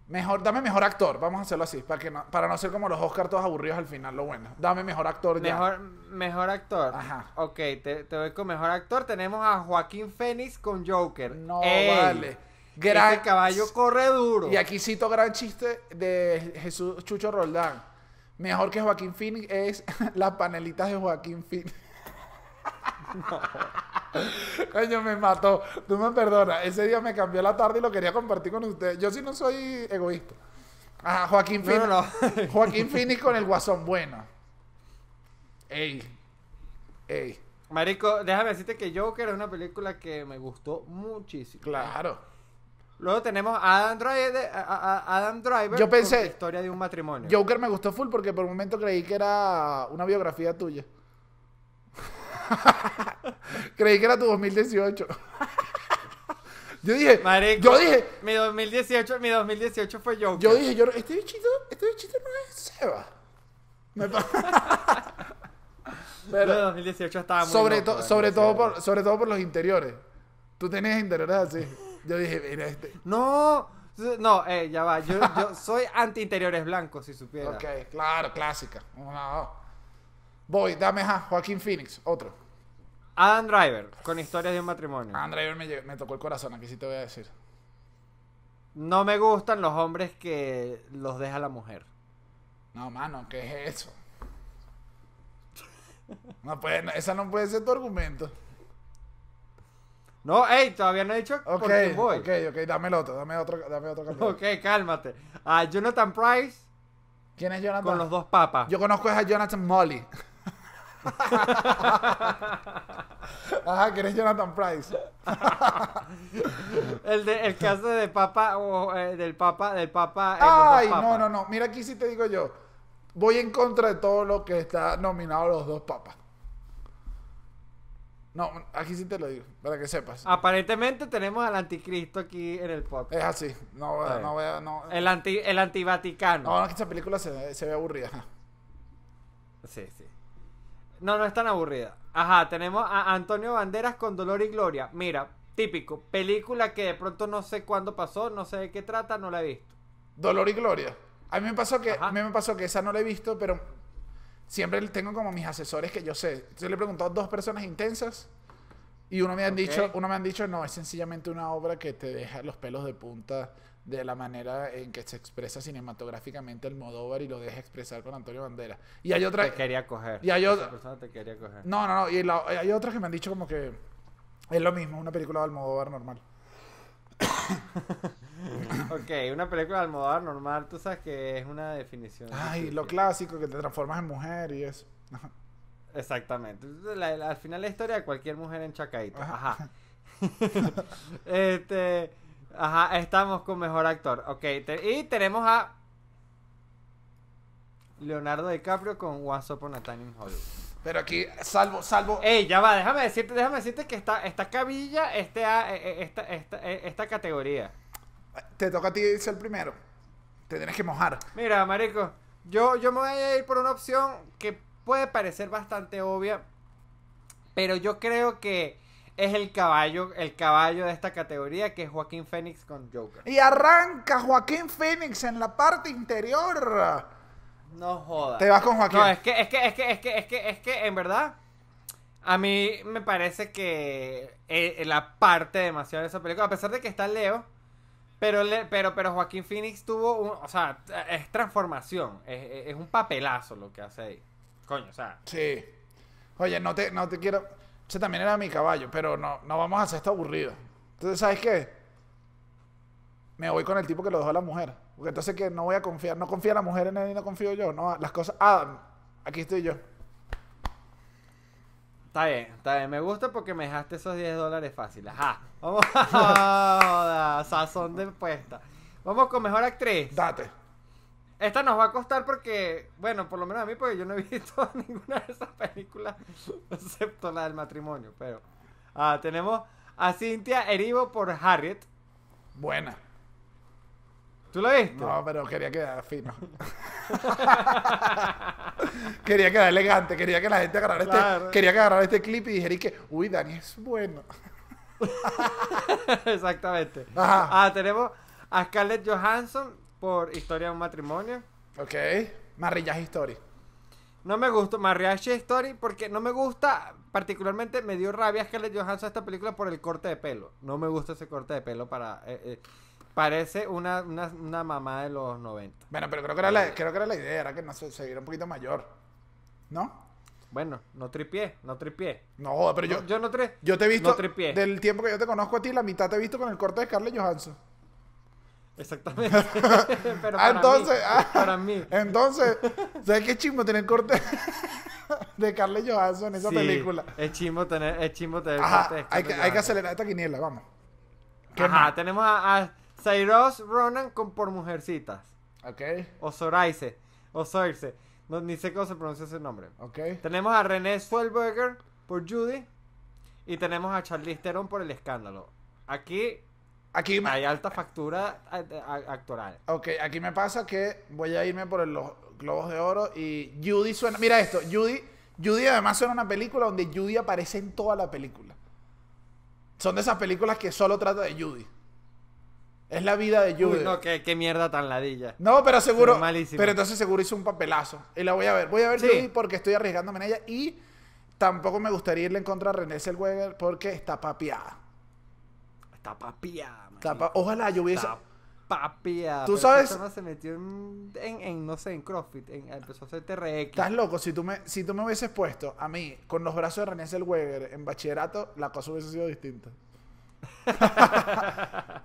mejor, dame mejor actor, vamos a hacerlo así, para que no, para no ser como los Oscars todos aburridos al final, lo bueno. Dame mejor actor mejor, ya. Mejor actor. Ajá. Ok, te, voy con mejor actor. Tenemos a Joaquín Phoenix con Joker. No, vale. Gran... caballo corre duro. Y aquí cito gran chiste de Jesús Chucho Roldán. Mejor que Joaquín Phoenix es las panelitas de Joaquín Phoenix. No. Coño, me mató. Tú me perdonas. Ese día me cambió la tarde y lo quería compartir con ustedes. Yo sí no soy egoísta. Ah, Joaquín no, No, Joaquín Fini con el guasón bueno. Ey. Ey. Marico, déjame decirte que Joker es una película que me gustó muchísimo. Claro. Luego tenemos Adam Driver, Adam Driver Yo pensé, la historia de un matrimonio. Joker me gustó full porque por un momento creí que era una biografía tuya. Creí que era tu 2018. Yo dije, yo dije, mi 2018, mi 2018 fue yo Yo dije, yo, este bichito, este bichito no es Seba. Pero, el 2018 estaba sobre, todo sobre todo por, sobre todo por los interiores. Tú tenías interiores así. Yo dije, mira este. No, no, eh, ya va. Yo, yo soy anti interiores blancos, si supiera. Ok, claro, clásica. Voy, dame a Joaquín Phoenix, otro. Adam Driver, con historias de un matrimonio. Adam Driver me, tocó el corazón, aquí sí te voy a decir. No me gustan los hombres que los deja la mujer. No, mano, ¿qué es eso? No puede, esa no puede ser tu argumento. No, hey, todavía no he dicho okay, voy. Ok, ok, dame el otro, dame otro, dame Ok, cálmate. A Jonathan Price. ¿Quién es Jonathan? Con los dos papas. Yo conozco a Jonathan Molly. Ajá, que eres Jonathan Price. el, caso el de papa o eh, del papa, del papa. Ay, no, no, no. Mira aquí sí te digo yo. Voy en contra de todo lo que está nominado los dos papas. No, aquí sí te lo digo, para que sepas. Aparentemente tenemos al anticristo aquí en el podcast. Es así. No, no, no, El, anti, el antivaticano. No, que esa película se, se ve aburrida. Sí, sí. No, no es tan aburrida. Ajá, tenemos a Antonio Banderas con Dolor y Gloria. Mira, típico, película que de pronto no sé cuándo pasó, no sé de qué trata, no la he visto. Dolor y Gloria. A mí me pasó que, a mí me pasó que esa no la he visto, pero siempre tengo como mis asesores que yo sé. Yo le he preguntado a dos personas intensas y uno me han dicho, uno me han dicho, no, es sencillamente una obra que te deja los pelos de punta de la manera en que se expresa cinematográficamente el Modóvar y lo deja expresar con Antonio Bandera. Y hay otra... Te quería coger. Y hay otra... persona te quería coger. No, no, no. Y hay otras que me han dicho como que es lo mismo, una película de Almodóvar normal. ok, una película de Almodóvar normal, tú sabes que es una definición. Ay, lo clásico, que te transformas en mujer y eso. Exactamente. al final la historia cualquier mujer en Ajá. este... Ajá, estamos con mejor actor. Ok, y tenemos a Leonardo DiCaprio con What's Upon a Time Pero aquí, salvo, salvo. Ey, ya va, déjame decirte, déjame decirte que esta cabilla este, eh, eh, esta, eh, esta, categoría. Te toca a ti irse el primero. Te tienes que mojar. Mira, marico, yo, yo me voy a ir por una opción que puede parecer bastante obvia, pero yo creo que es el caballo, el caballo de esta categoría que es Joaquín Phoenix con Joker. Y arranca Joaquín Phoenix en la parte interior. No jodas. Te vas con Joaquín. No, es que, es que, es que, es que, es que, es que en verdad, a mí me parece que eh, eh, la parte demasiado de esa película, a pesar de que está Leo, pero, pero, pero Joaquín Phoenix tuvo un, o sea, es transformación, es, un papelazo lo que hace ahí. Coño, o sea. Sí. Oye, no no te quiero. Ese también era mi caballo, pero no, no vamos a hacer esto aburrido. Entonces, ¿sabes qué? Me voy con el tipo que lo dejó a la mujer. Porque entonces que no voy a confiar, no confía la mujer en él y no confío yo. No, las cosas. Ah, aquí estoy yo. Está bien, está bien. Me gusta porque me dejaste esos 10 dólares fáciles. Ajá. Ah, vamos Sazón de puesta Vamos con mejor actriz. Date. Esta nos va a costar porque, bueno, por lo menos a mí, porque yo no he visto ninguna de esas películas, excepto la del matrimonio. Pero ah, tenemos a Cintia Erivo por Harriet. Buena. ¿Tú la viste? No, pero quería quedar fino. quería quedar elegante, quería que la gente agarrara este, quería que agarrara este clip y dijera que, uy, Dani es bueno. Exactamente. Ah, tenemos a Scarlett Johansson por Historia de un matrimonio. Ok. Marriage Story. No me gustó Marriage Story porque no me gusta, particularmente me dio rabia Scarlett Johansson a esta película por el corte de pelo. No me gusta ese corte de pelo para... Eh, eh, parece una, mamá de los 90. Bueno, pero creo que era la, creo que era la idea, era que no se, se viera un poquito mayor. ¿No? Bueno, no tripié, no tripié. No, pero yo. yo no Yo te he visto. del tiempo que yo te conozco a ti, la mitad te he visto con el corte de Scarlett Johansson. Exactamente. Pero para entonces, mí, ah, para mí. Entonces, ¿sabes qué chismo tener corte de Carly Johansson en esa sí, película? Es chimbo tener, es chimbo tener corte hay, que, hay que, acelerar esta quiniela, vamos. Ajá, tenemos a, Cyrus Ronan con por mujercitas. Ok. O Zoraise O Zoraise. No, ni sé cómo se pronuncia ese nombre. Ok. Tenemos a René Swellberger por Judy. Y tenemos a Charlize Theron por el escándalo. Aquí Aquí Hay alta factura eh, actoral. Ok, aquí me pasa que voy a irme por los Globos de Oro y Judy suena... Mira esto, Judy, Judy además suena una película donde Judy aparece en toda la película. Son de esas películas que solo trata de Judy. Es la vida de Judy. no, qué, mierda tan ladilla. No, pero seguro... Pero, pero entonces seguro hizo un papelazo. Y la voy a ver. Voy a ver Judy porque estoy arriesgándome en ella y tampoco me gustaría irle en contra a René Selweger porque está papiada tapapía. ojalá yo hubiese. Tapapía. Tú sabes. se metió en, no sé, en CrossFit. empezó a hacer TRX. Estás loco. Si tú, me, si tú me hubieses puesto a mí con los brazos de René Weber en bachillerato, la cosa hubiese sido distinta.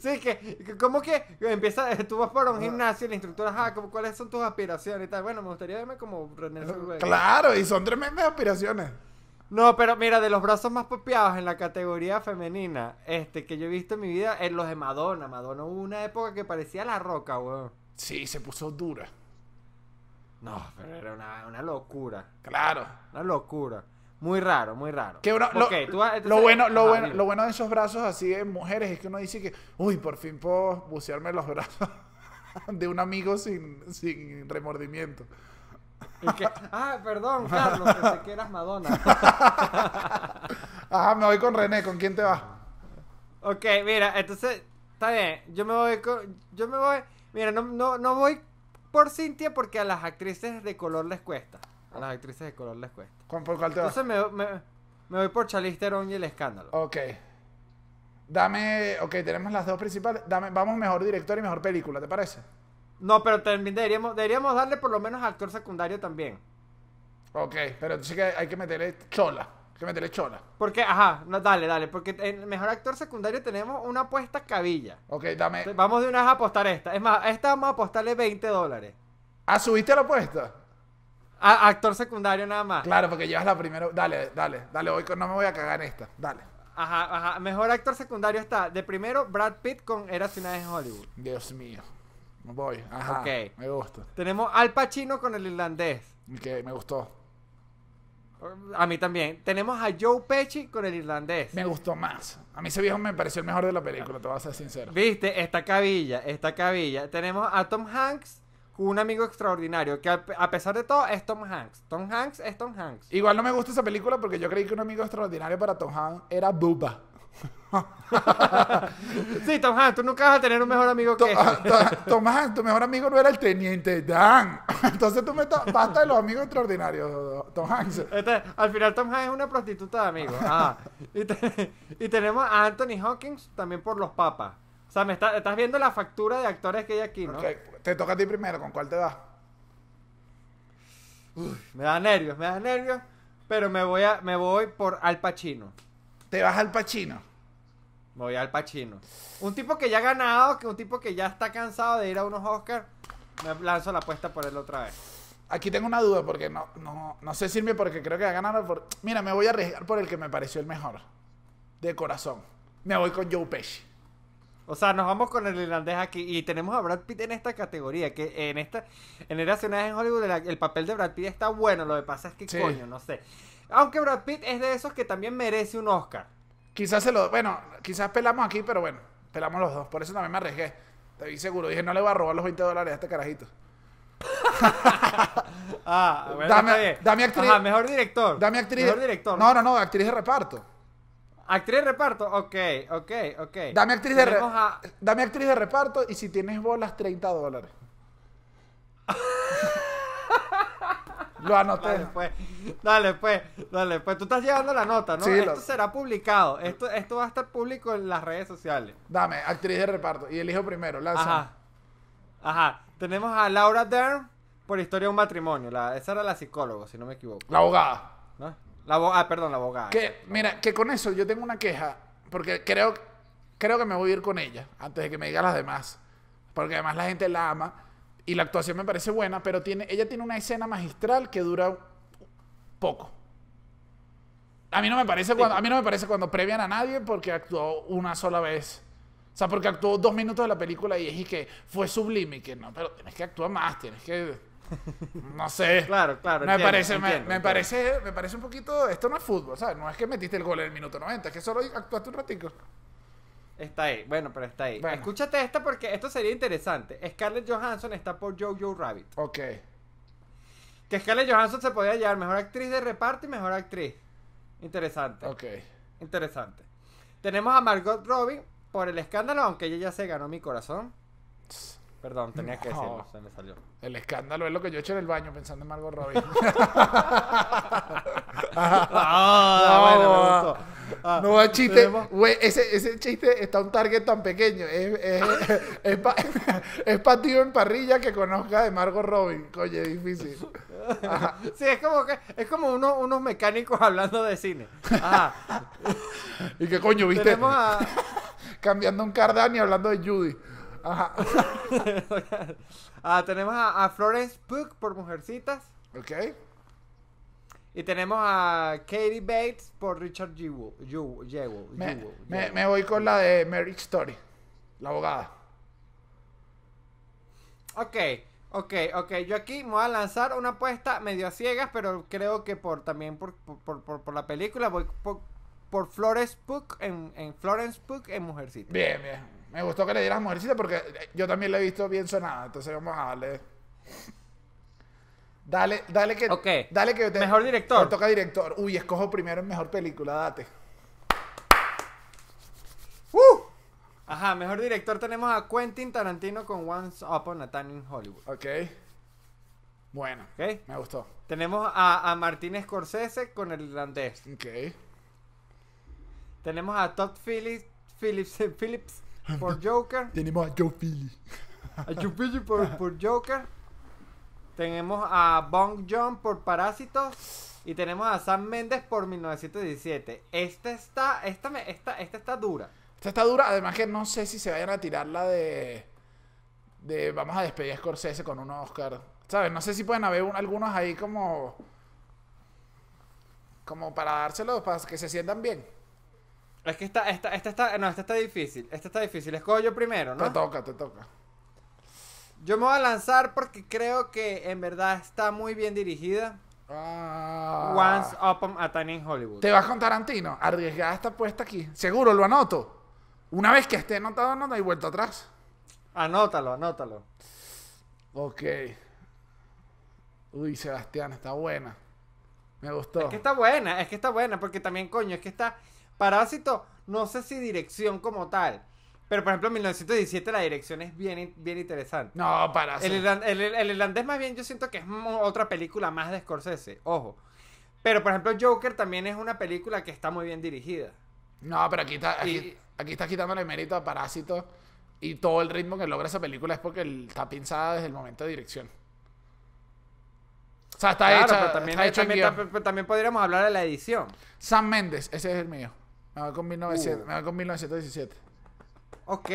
sí, que, que, ¿cómo que empieza, tú vas para un ah. gimnasio y la instructora, ah, ¿cuáles son tus aspiraciones? Y tal, bueno, me gustaría verme como René Selweger eh, Claro, y son tremendas aspiraciones. No, pero mira, de los brazos más popeados en la categoría femenina, este que yo he visto en mi vida, es los de Madonna. Madonna hubo una época que parecía la roca, weón. Sí, se puso dura. No, pero era una, locura. Claro. Una locura. Muy raro, muy raro. lo, bueno, lo, bueno, lo bueno de esos brazos así de mujeres es que uno dice que, uy, por fin puedo bucearme los brazos de un amigo sin, sin remordimiento ah, perdón, Carlos, pensé que eras Madonna. Ajá, me voy con René, ¿con quién te vas? Ok, mira, entonces, está bien, yo me voy con, yo me voy, mira, no, voy por Cintia porque a las actrices de color les cuesta. A las actrices de color les cuesta. ¿Con, ¿Por cuál te vas? Entonces me, voy por Chalisterón y el escándalo. Ok. Dame, ok, tenemos las dos principales. Dame, vamos mejor director y mejor película, ¿te parece? No, pero también deberíamos, darle por lo menos actor secundario también. Ok, pero entonces que hay que meterle chola. Hay que meterle chola. Porque, ajá, no, dale, dale. Porque en mejor actor secundario tenemos una apuesta cabilla. Ok, dame. vamos de una vez a apostar esta. Es más, esta vamos a apostarle 20 dólares. Ah, subiste la apuesta. A actor secundario nada más. Claro, porque llevas la primera. Dale, dale, dale. Hoy no me voy a cagar en esta. Dale. Ajá, ajá. Mejor actor secundario está. De primero, Brad Pitt con Era una de en Hollywood. Dios mío. Voy, ajá. Me gusta. Tenemos Al Pacino con el irlandés. Que me gustó. A mí también. Tenemos a Joe Pesci con el irlandés. Me gustó más. A mí ese viejo me pareció el mejor de la película, te voy a ser sincero. Viste, esta cabilla, esta cabilla. Tenemos a Tom Hanks un amigo extraordinario, que a pesar de todo es Tom Hanks. Tom Hanks es Tom Hanks. Igual no me gusta esa película porque yo creí que un amigo extraordinario para Tom Hanks era Bubba. sí, Tom Hanks, tú nunca vas a tener un mejor amigo que él Tom Hanks, tu mejor amigo no era el teniente Dan. Entonces tú me basta de los amigos extraordinarios, Tom Hanks. Este, al final Tom Hanks es una prostituta de amigos. Ah. y, tenemos a Anthony Hawkins también por los papas. O sea, me estás viendo la factura de actores que hay aquí, ¿no? Te toca a ti primero, ¿con cuál te vas? me da nervios, me da nervios, pero me voy a, me voy por Al Pacino. Te vas al Pachino. voy al Pachino. Un tipo que ya ha ganado, que un tipo que ya está cansado de ir a unos Oscars, me lanzo la apuesta por él otra vez. Aquí tengo una duda porque no, no, no sé sirve porque creo que ha ganado. Mira, me voy a arriesgar por el que me pareció el mejor. De corazón. Me voy con Joe Pesci. O sea, nos vamos con el irlandés aquí y tenemos a Brad Pitt en esta categoría, que en esta en vez en Hollywood el, papel de Brad Pitt está bueno, lo que pasa es que coño, no sé. Aunque Brad Pitt es de esos que también merece un Oscar. Quizás se lo. Bueno, quizás pelamos aquí, pero bueno, pelamos los dos. Por eso también me arriesgué. Te vi seguro. Dije, no le voy a robar los 20 dólares a este carajito. ah, bueno, dame, dame, actriz. mejor director. Dame actriz. Mejor director. No, no, no, actriz de reparto. Actriz de reparto, ok, ok, ok. Dame actriz, de, dame actriz de reparto y si tienes bolas, 30 dólares. Lo anoté. Dale pues, dale pues, dale pues. Tú estás llevando la nota, ¿no? esto será publicado. Esto, esto va a estar público en las redes sociales. Dame, actriz de reparto. Y elijo primero, lanza. Ajá. Ajá. Tenemos a Laura Dern por Historia de un matrimonio. La, esa era la psicóloga, si no me equivoco. La abogada. ¿No? La abogada, ah, perdón, la abogada. Que, mira, que con eso yo tengo una queja. Porque creo, creo que me voy a ir con ella antes de que me diga las demás. Porque además la gente la ama. Y la actuación me parece buena, pero tiene, ella tiene una escena magistral que dura poco. A mí no me parece cuando, a mí no me parece cuando previan a nadie porque actuó una sola vez. O sea, porque actuó dos minutos de la película y es que fue sublime y que no, pero tienes que actuar más, tienes que no sé. Claro, claro. Me, parece, me, parece, me parece un poquito. Esto no es fútbol, ¿sabes? No es que metiste el gol en el minuto 90, es que solo actuaste un ratico. Está ahí, bueno, pero está ahí. Escúchate esto porque esto sería interesante. Scarlett Johansson está por Jojo Rabbit. Ok. Que Scarlett Johansson se podía llevar mejor actriz de reparto y mejor actriz. Interesante. Ok. Interesante. Tenemos a Margot Robbie por el escándalo, aunque ella ya se ganó mi corazón. Perdón, tenía que no. se me salió. El escándalo es lo que yo hecho en el baño pensando en Margot Robbie. Ah, bueno, Ah, no no a chiste. ese, chiste está un target tan pequeño. Es, es, es, en parrilla que conozca de Margot Robin. Coño, difícil. Sí, es como que es como uno, unos mecánicos hablando de cine. y qué coño, viste. Tenemos a... Cambiando un Cardán y hablando de Judy. Ah, tenemos a, Flores Florence por Mujercitas. Ok. Y tenemos a Katie Bates por Richard Jewell. Me, me, me, voy con la de Mary Story, la abogada. Ok, ok, ok. Yo aquí me voy a lanzar una apuesta medio a ciegas, pero creo que por también por, la película voy por, Flores Florence en, en, Florence Puck en Mujercita. Bien, bien. Me gustó que le dieras Mujercita porque yo también la he visto bien sonada. Entonces vamos a darle. Dale, dale que. Dale que. mejor director. Me toca director. Uy, escojo primero en mejor película, date. ¡Uh! Ajá, mejor director tenemos a Quentin Tarantino con Once Upon a Time in Hollywood. Ok. Bueno. Okay. Me gustó. Tenemos a, a Martín Scorsese con el irlandés. Ok. Tenemos a Todd Phillips, Phillips, Phillips por Joker. tenemos a Joe Phillips. a Joe Phillips por, por Joker. Tenemos a Bong Joon por Parásitos y tenemos a Sam Méndez por 1917. Esta está, esta, me, esta, esta está dura. Esta está dura, además que no sé si se vayan a tirar la de, de vamos a despedir a Scorsese con un Oscar. ¿Sabes? No sé si pueden haber algunos ahí como como para dárselo, para que se sientan bien. Es que esta, esta, esta está, no, esta está difícil. Esta está difícil. Escojo yo primero, ¿no? Te toca, te toca. Yo me voy a lanzar porque creo que en verdad está muy bien dirigida. Ah. Once Upon a Time in Hollywood. ¿Te vas con Tarantino? Arriesgada esta puesta aquí. Seguro lo anoto. Una vez que esté anotado, no hay vuelta atrás. Anótalo, anótalo. Ok. Uy, Sebastián, está buena. Me gustó. Es que está buena, es que está buena, porque también, coño, es que está. Parásito, no sé si dirección como tal, pero por ejemplo, en 1917 la dirección es bien, bien interesante. No, para el, el, irlandés más bien yo siento que es otra película más de Scorsese, ojo. Pero por ejemplo, Joker también es una película que está muy bien dirigida. No, pero aquí está, aquí, y, aquí está quitándole mérito a Parásito y todo el ritmo que logra esa película es porque está pensada desde el momento de dirección. O sea, está hecha. Pero también, está hecho también, también, podríamos hablar de la edición. Sam Méndez, ese es el mío. con, uh. me va con 1917. Ok,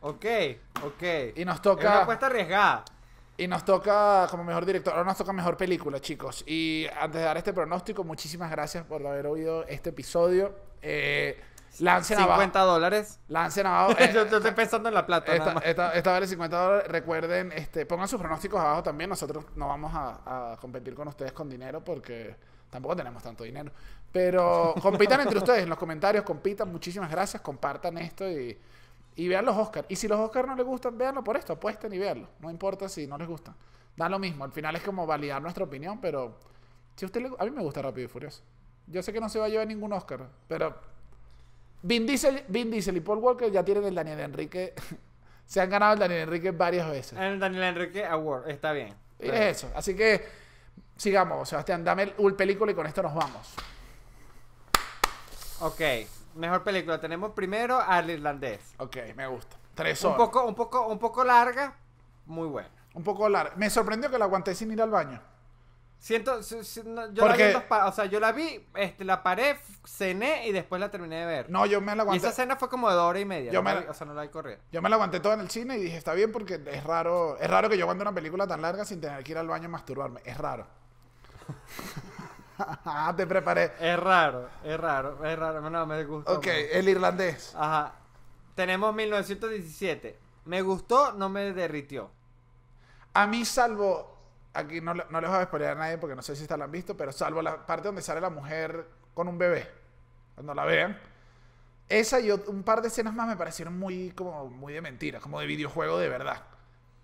ok, ok. Y nos toca. Es una apuesta arriesgada. Y nos toca como mejor director, ahora nos toca mejor película, chicos. Y antes de dar este pronóstico, muchísimas gracias por haber oído este episodio. Eh, Lance abajo 50 dólares. Lance abajo yo, eh, estoy pensando en la plata. Esta, esta, esta, vale 50 dólares. Recuerden, este, pongan sus pronósticos abajo también. Nosotros no vamos a, a competir con ustedes con dinero porque tampoco tenemos tanto dinero. Pero compitan entre ustedes, en los comentarios compitan, muchísimas gracias, compartan esto y, vean los Oscars. Y si los Oscars no les gustan, véanlo por esto, apuesten y veanlo No importa si no les gusta Da lo mismo, al final es como validar nuestra opinión, pero si a usted a mí me gusta Rápido y Furioso. Yo sé que no se va a llevar ningún Oscar, pero Vin Diesel, y Paul Walker ya tienen el Daniel Enrique. se han ganado el Daniel Enrique varias veces. El Daniel Enrique Award, está bien. Y es eso. Así que sigamos, Sebastián, dame el, el película y con esto nos vamos. Ok, mejor película. Tenemos primero al irlandés. Ok, me gusta. Tres horas. Un poco, un poco, un poco larga, muy buena. Un poco larga. Me sorprendió que la aguanté sin ir al baño. Siento, yo la vi O sea, yo la vi, este, la paré, cené y después la terminé de ver. No, yo me la aguanté. esa cena fue como de dos y media. Yo me la... o sea, no la Yo me la aguanté toda en el cine y dije, está bien porque es raro. Es raro que yo aguante una película tan larga sin tener que ir al baño a masturbarme. Es raro. Ah, te preparé. Es raro, es raro, es raro. No, me gustó. Ok, el irlandés. Ajá. Tenemos 1917. Me gustó, no me derritió. A mí, salvo. Aquí no, les voy a spoiler a nadie porque no sé si esta la han visto, pero salvo la parte donde sale la mujer con un bebé. Cuando la vean. Esa y un par de escenas más me parecieron muy, como, muy de mentira, como de videojuego de verdad.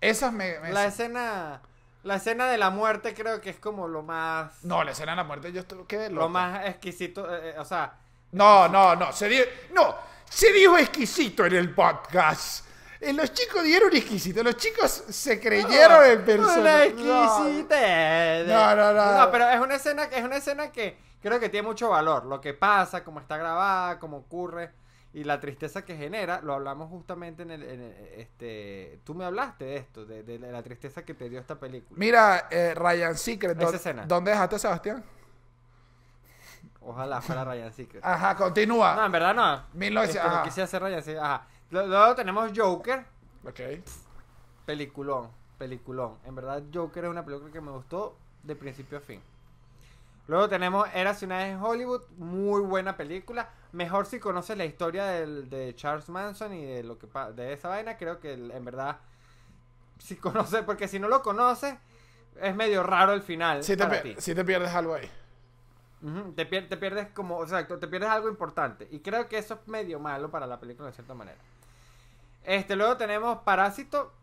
Esas me la escena la escena de la muerte creo que es como lo más. No, la escena de la muerte yo estoy, Lo más exquisito, eh, eh, o sea. No, no, no. Se dijo, no, se dijo exquisito en el podcast. Eh, los chicos dieron exquisito. Los chicos se creyeron en persona. Una exquisita. No. no, no, no. pero es una escena, es una escena que creo que tiene mucho valor. Lo que pasa, cómo está grabada, cómo ocurre y la tristeza que genera, lo hablamos justamente en el, este, tú me hablaste de esto, de, la tristeza que te dio esta película. Mira, eh, Ryan Secret, ¿dónde dejaste Sebastián? Ojalá fuera Ryan Secret. Ajá, continúa. No, en verdad no. Este, no quise Ryan Ajá. Luego tenemos Joker. Ok. Peliculón, peliculón. En verdad, Joker es una película que me gustó de principio a fin. Luego tenemos Era una vez en Hollywood, muy buena película mejor si conoces la historia de Charles Manson y de lo que de esa vaina, creo que en verdad si conoces, porque si no lo conoces es medio raro el final. Si, te, pierdes algo ahí. te, pierdes como, o sea, te pierdes algo importante. Y creo que eso es medio malo para la película de cierta manera. Este, luego tenemos Parásito.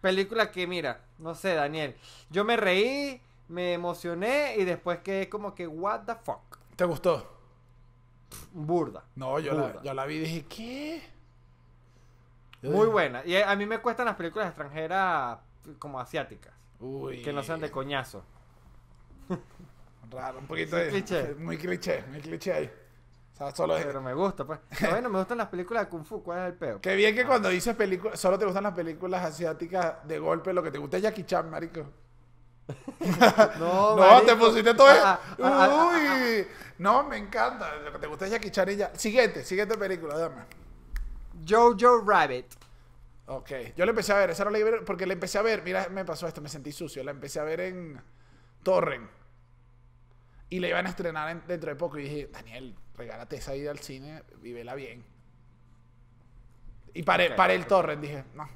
Película que, mira, no sé, Daniel. Yo me reí, me emocioné y después quedé como que, what the fuck. ¿Te gustó? burda. No, yo, La, vi y dije, ¿qué? Muy buena. Y a mí me cuestan las películas extranjeras como asiáticas. Uy. Que no sean de coñazo. Raro, un poquito de. Muy cliché, muy cliché ahí. O sea, solo Pero me gusta, pues. bueno, me gustan las películas de Kung Fu. ¿Cuál es el peor? Qué bien que ah. cuando dices películas, solo te gustan las películas asiáticas de golpe. Lo que te gusta es Jackie Chan, marico. no, te pusiste todo. Ah, eso. Ah, Uy, no, me encanta. Lo que te gusta es Jackie Chan y ya. Siguiente, siguiente película, dame. Jojo Rabbit. Ok, yo la empecé a ver, esa no la iba a ver, porque la empecé a ver, mira, me pasó esto, me sentí sucio, la empecé a ver en Torrent Y la iban a estrenar dentro de poco y dije, Daniel, regálate esa ida al cine y vela bien. Y para el Torrent, dije, no.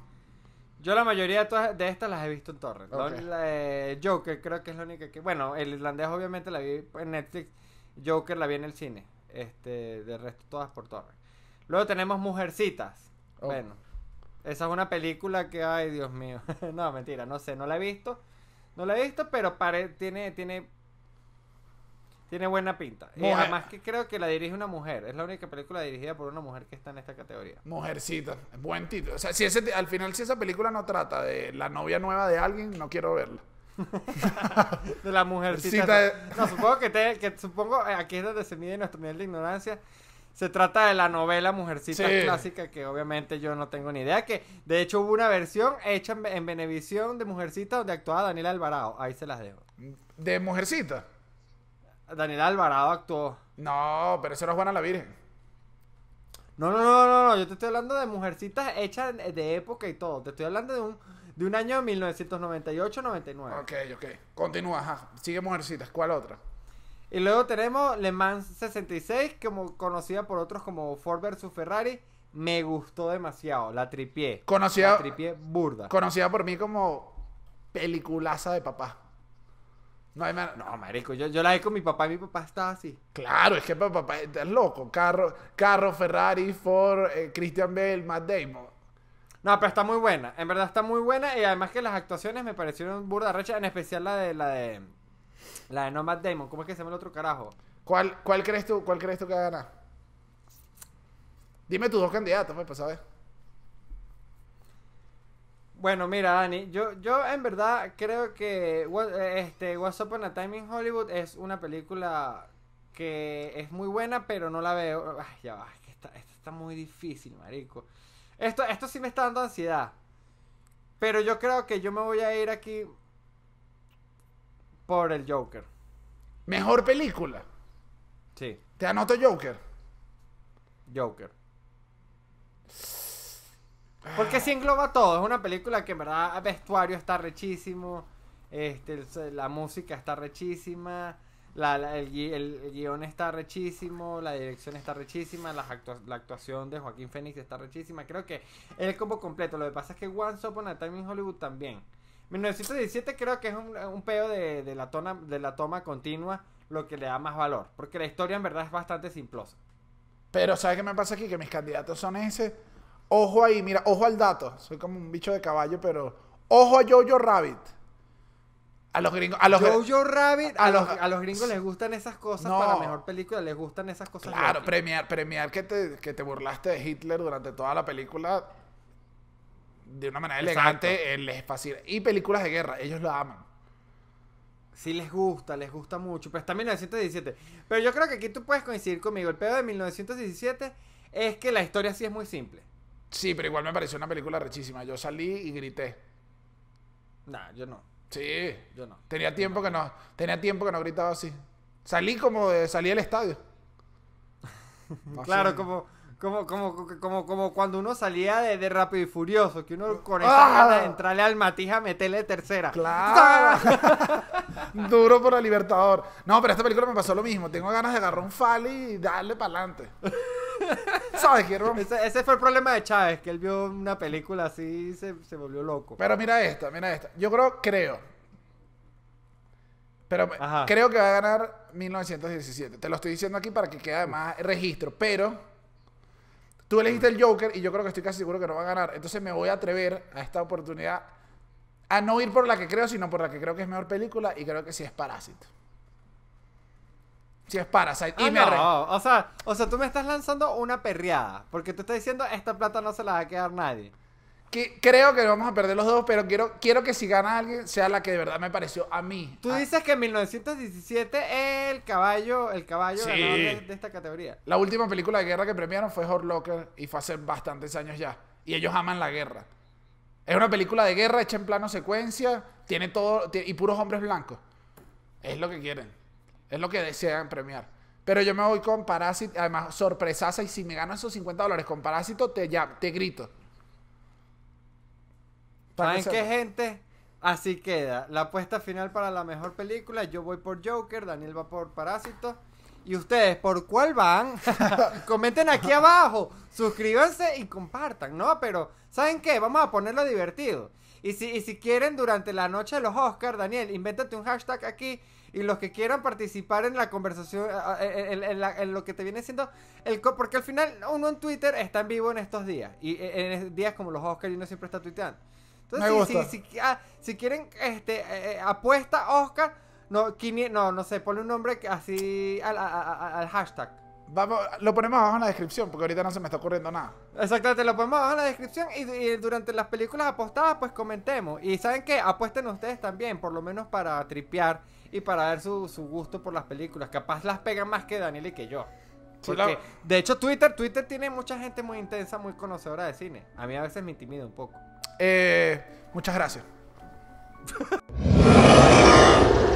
Yo la mayoría de, estas las he visto en Torrent Okay. Joker creo que es la única que... Bueno, el irlandés obviamente la vi en Netflix Joker la vi en el cine. Este, de resto todas por Torres Luego tenemos Mujercitas. Oh. Bueno, esa es una película que, ay, Dios mío. no, mentira, no sé, no la he visto. No la he visto, pero tiene, tiene, tiene buena pinta. Y además que creo que la dirige una mujer. Es la única película dirigida por una mujer que está en esta categoría. Mujercitas, buen título. O sea, si al final si esa película no trata de la novia nueva de alguien, no quiero verla. de la mujercita. No, supongo que, que supongo eh, aquí es donde se mide nuestro nivel de ignorancia. Se trata de la novela Mujercita Clásica, que obviamente yo no tengo ni idea. Que de hecho hubo una versión hecha en, Benevisión de Mujercita donde actuaba Daniela Alvarado. Ahí se las dejo. ¿De Mujercita? Daniela Alvarado actuó. No, pero eso es Juana la Virgen. No, no, no, no, no. Yo te estoy hablando de mujercitas hechas de época y todo. Te estoy hablando de un de un año 1998-99. Ok, ok. Continúa, ajá. Sigue Mujercitas. ¿Cuál otra? Y luego tenemos Le Mans 66, como conocida por otros como Ford vs Ferrari. Me gustó demasiado, la tripié. Conocida. La tripié burda. Conocida por mí como peliculaza de papá. No, no marico, yo, la vi con mi papá y mi papá estaba así. Claro, es que papá, es loco. Carro, carro Ferrari, Ford, eh, Christian Bale, Matt Damon. No, pero está muy buena. En verdad está muy buena. Y además que las actuaciones me parecieron burda recha. En especial la de la de. La de Nomad Damon. ¿Cómo es que se llama el otro carajo? ¿Cuál, cuál crees tú? ¿Cuál crees tú que va a ganar? Dime tus dos candidatos, pues, a ver Bueno, mira, Dani, yo, yo en verdad creo que este, What's Up on a Time in Hollywood es una película que es muy buena, pero no la veo. Ay, ya va, esta está muy difícil, marico. Esto, sí me está dando ansiedad. Pero yo creo que yo me voy a ir aquí por el Joker. Mejor película. Sí. Te anoto Joker. Joker. Porque sí engloba todo. Es una película que en verdad vestuario está rechísimo. Este, la música está rechísima. La, el, guión está rechísimo, la dirección está rechísima, la, actuación de Joaquín Phoenix está rechísima. Creo que es como completo. Lo que pasa es que One on a Time in Hollywood también. 1917 creo que es un, pedo de, la de la toma continua lo que le da más valor. Porque la historia en verdad es bastante simplosa. Pero ¿sabes qué me pasa aquí? Que mis candidatos son ese. Ojo ahí, mira, ojo al dato. Soy como un bicho de caballo, pero ojo a Jojo Rabbit. A los gringos. A los, yo Rabbit, a, los, gringos les gustan esas cosas Para la mejor película, les gustan esas cosas. Claro, premiar, premiar que te, burlaste de Hitler durante toda la película de una manera elegante elegante, el espacio. Y películas de guerra, ellos lo aman. Sí les gusta, les gusta mucho. Pero está 1917. Pero yo creo que aquí tú puedes coincidir conmigo. El pedo de 1917 es que la historia sí es muy simple. Sí, pero igual me pareció una película rechísima. Yo salí y grité. Nah, yo no. Sí, yo no. Tenía tiempo que no, tenía tiempo que no gritaba así. Salí como de, salí del estadio. claro, como, como, como, como, como cuando uno salía de, Rápido y Furioso, que uno con esa ¡Ah! gana de entrarle al matija metele tercera. Claro. Duro por el Libertador. No, pero esta película me pasó lo mismo. Tengo ganas de agarrar un fali y darle para adelante. ¿Sabes? Ese, ese, fue el problema de Chávez, que él vio una película así y se, volvió loco. Pero mira esta, mira esta. Yo creo, creo. Pero creo que va a ganar 1917. Te lo estoy diciendo aquí para que quede más registro. Pero tú elegiste el Joker y yo creo que estoy casi seguro que no va a ganar. Entonces me voy a atrever a esta oportunidad a no ir por la que creo, sino por la que creo que es mejor película y creo que sí es Parásito. Si es Parasite. y ah, me o, sea, tú me estás lanzando una perreada. Porque tú estás diciendo, esta plata no se la va a quedar nadie. Que, creo que vamos a perder los dos, pero quiero, quiero que si gana alguien sea la que de verdad me pareció a mí. Tú ah. dices que en 1917 el caballo, el caballo de, esta categoría. La última película de guerra que premiaron fue Horlocker y fue hace bastantes años ya. Y ellos aman la guerra. Es una película de guerra hecha en plano secuencia, tiene todo y puros hombres blancos. Es lo que quieren. Es lo que desean premiar. Pero yo me voy con Parásito, además sorpresaza y si me gano esos 50 dólares con Parásito te ya, te grito. ¿Saben qué gente? Así queda. La apuesta final para la mejor película. Yo voy por Joker, Daniel va por Parásito. ¿Y ustedes por cuál van? Comenten aquí abajo, suscríbanse y compartan, ¿no? Pero, ¿saben qué? Vamos a ponerlo divertido. Y si, si quieren, durante la noche de los Oscars, Daniel, invéntate un hashtag aquí. Y los que quieran participar en la conversación, en, lo que te viene siendo, el porque al final uno en Twitter está en vivo en estos días. Y e, en días como los Oscars, uno siempre está tuiteando. Entonces, si, ah, si, quieren este, eh, eh, apuesta Oscar no, no, no sé, ponle un nombre así al, hashtag. Vamos, lo ponemos abajo en la descripción, porque ahorita no se me está ocurriendo nada. Exactamente, lo ponemos abajo en la descripción y, durante las películas apostadas pues comentemos. Y saben qué? apuesten ustedes también, por lo menos para tripear y para ver su, gusto por las películas. Capaz las pegan más que Daniel y que yo. De hecho, Twitter, Twitter tiene mucha gente muy intensa, muy conocedora de cine. A mí a veces me intimida un poco. Eh, muchas gracias.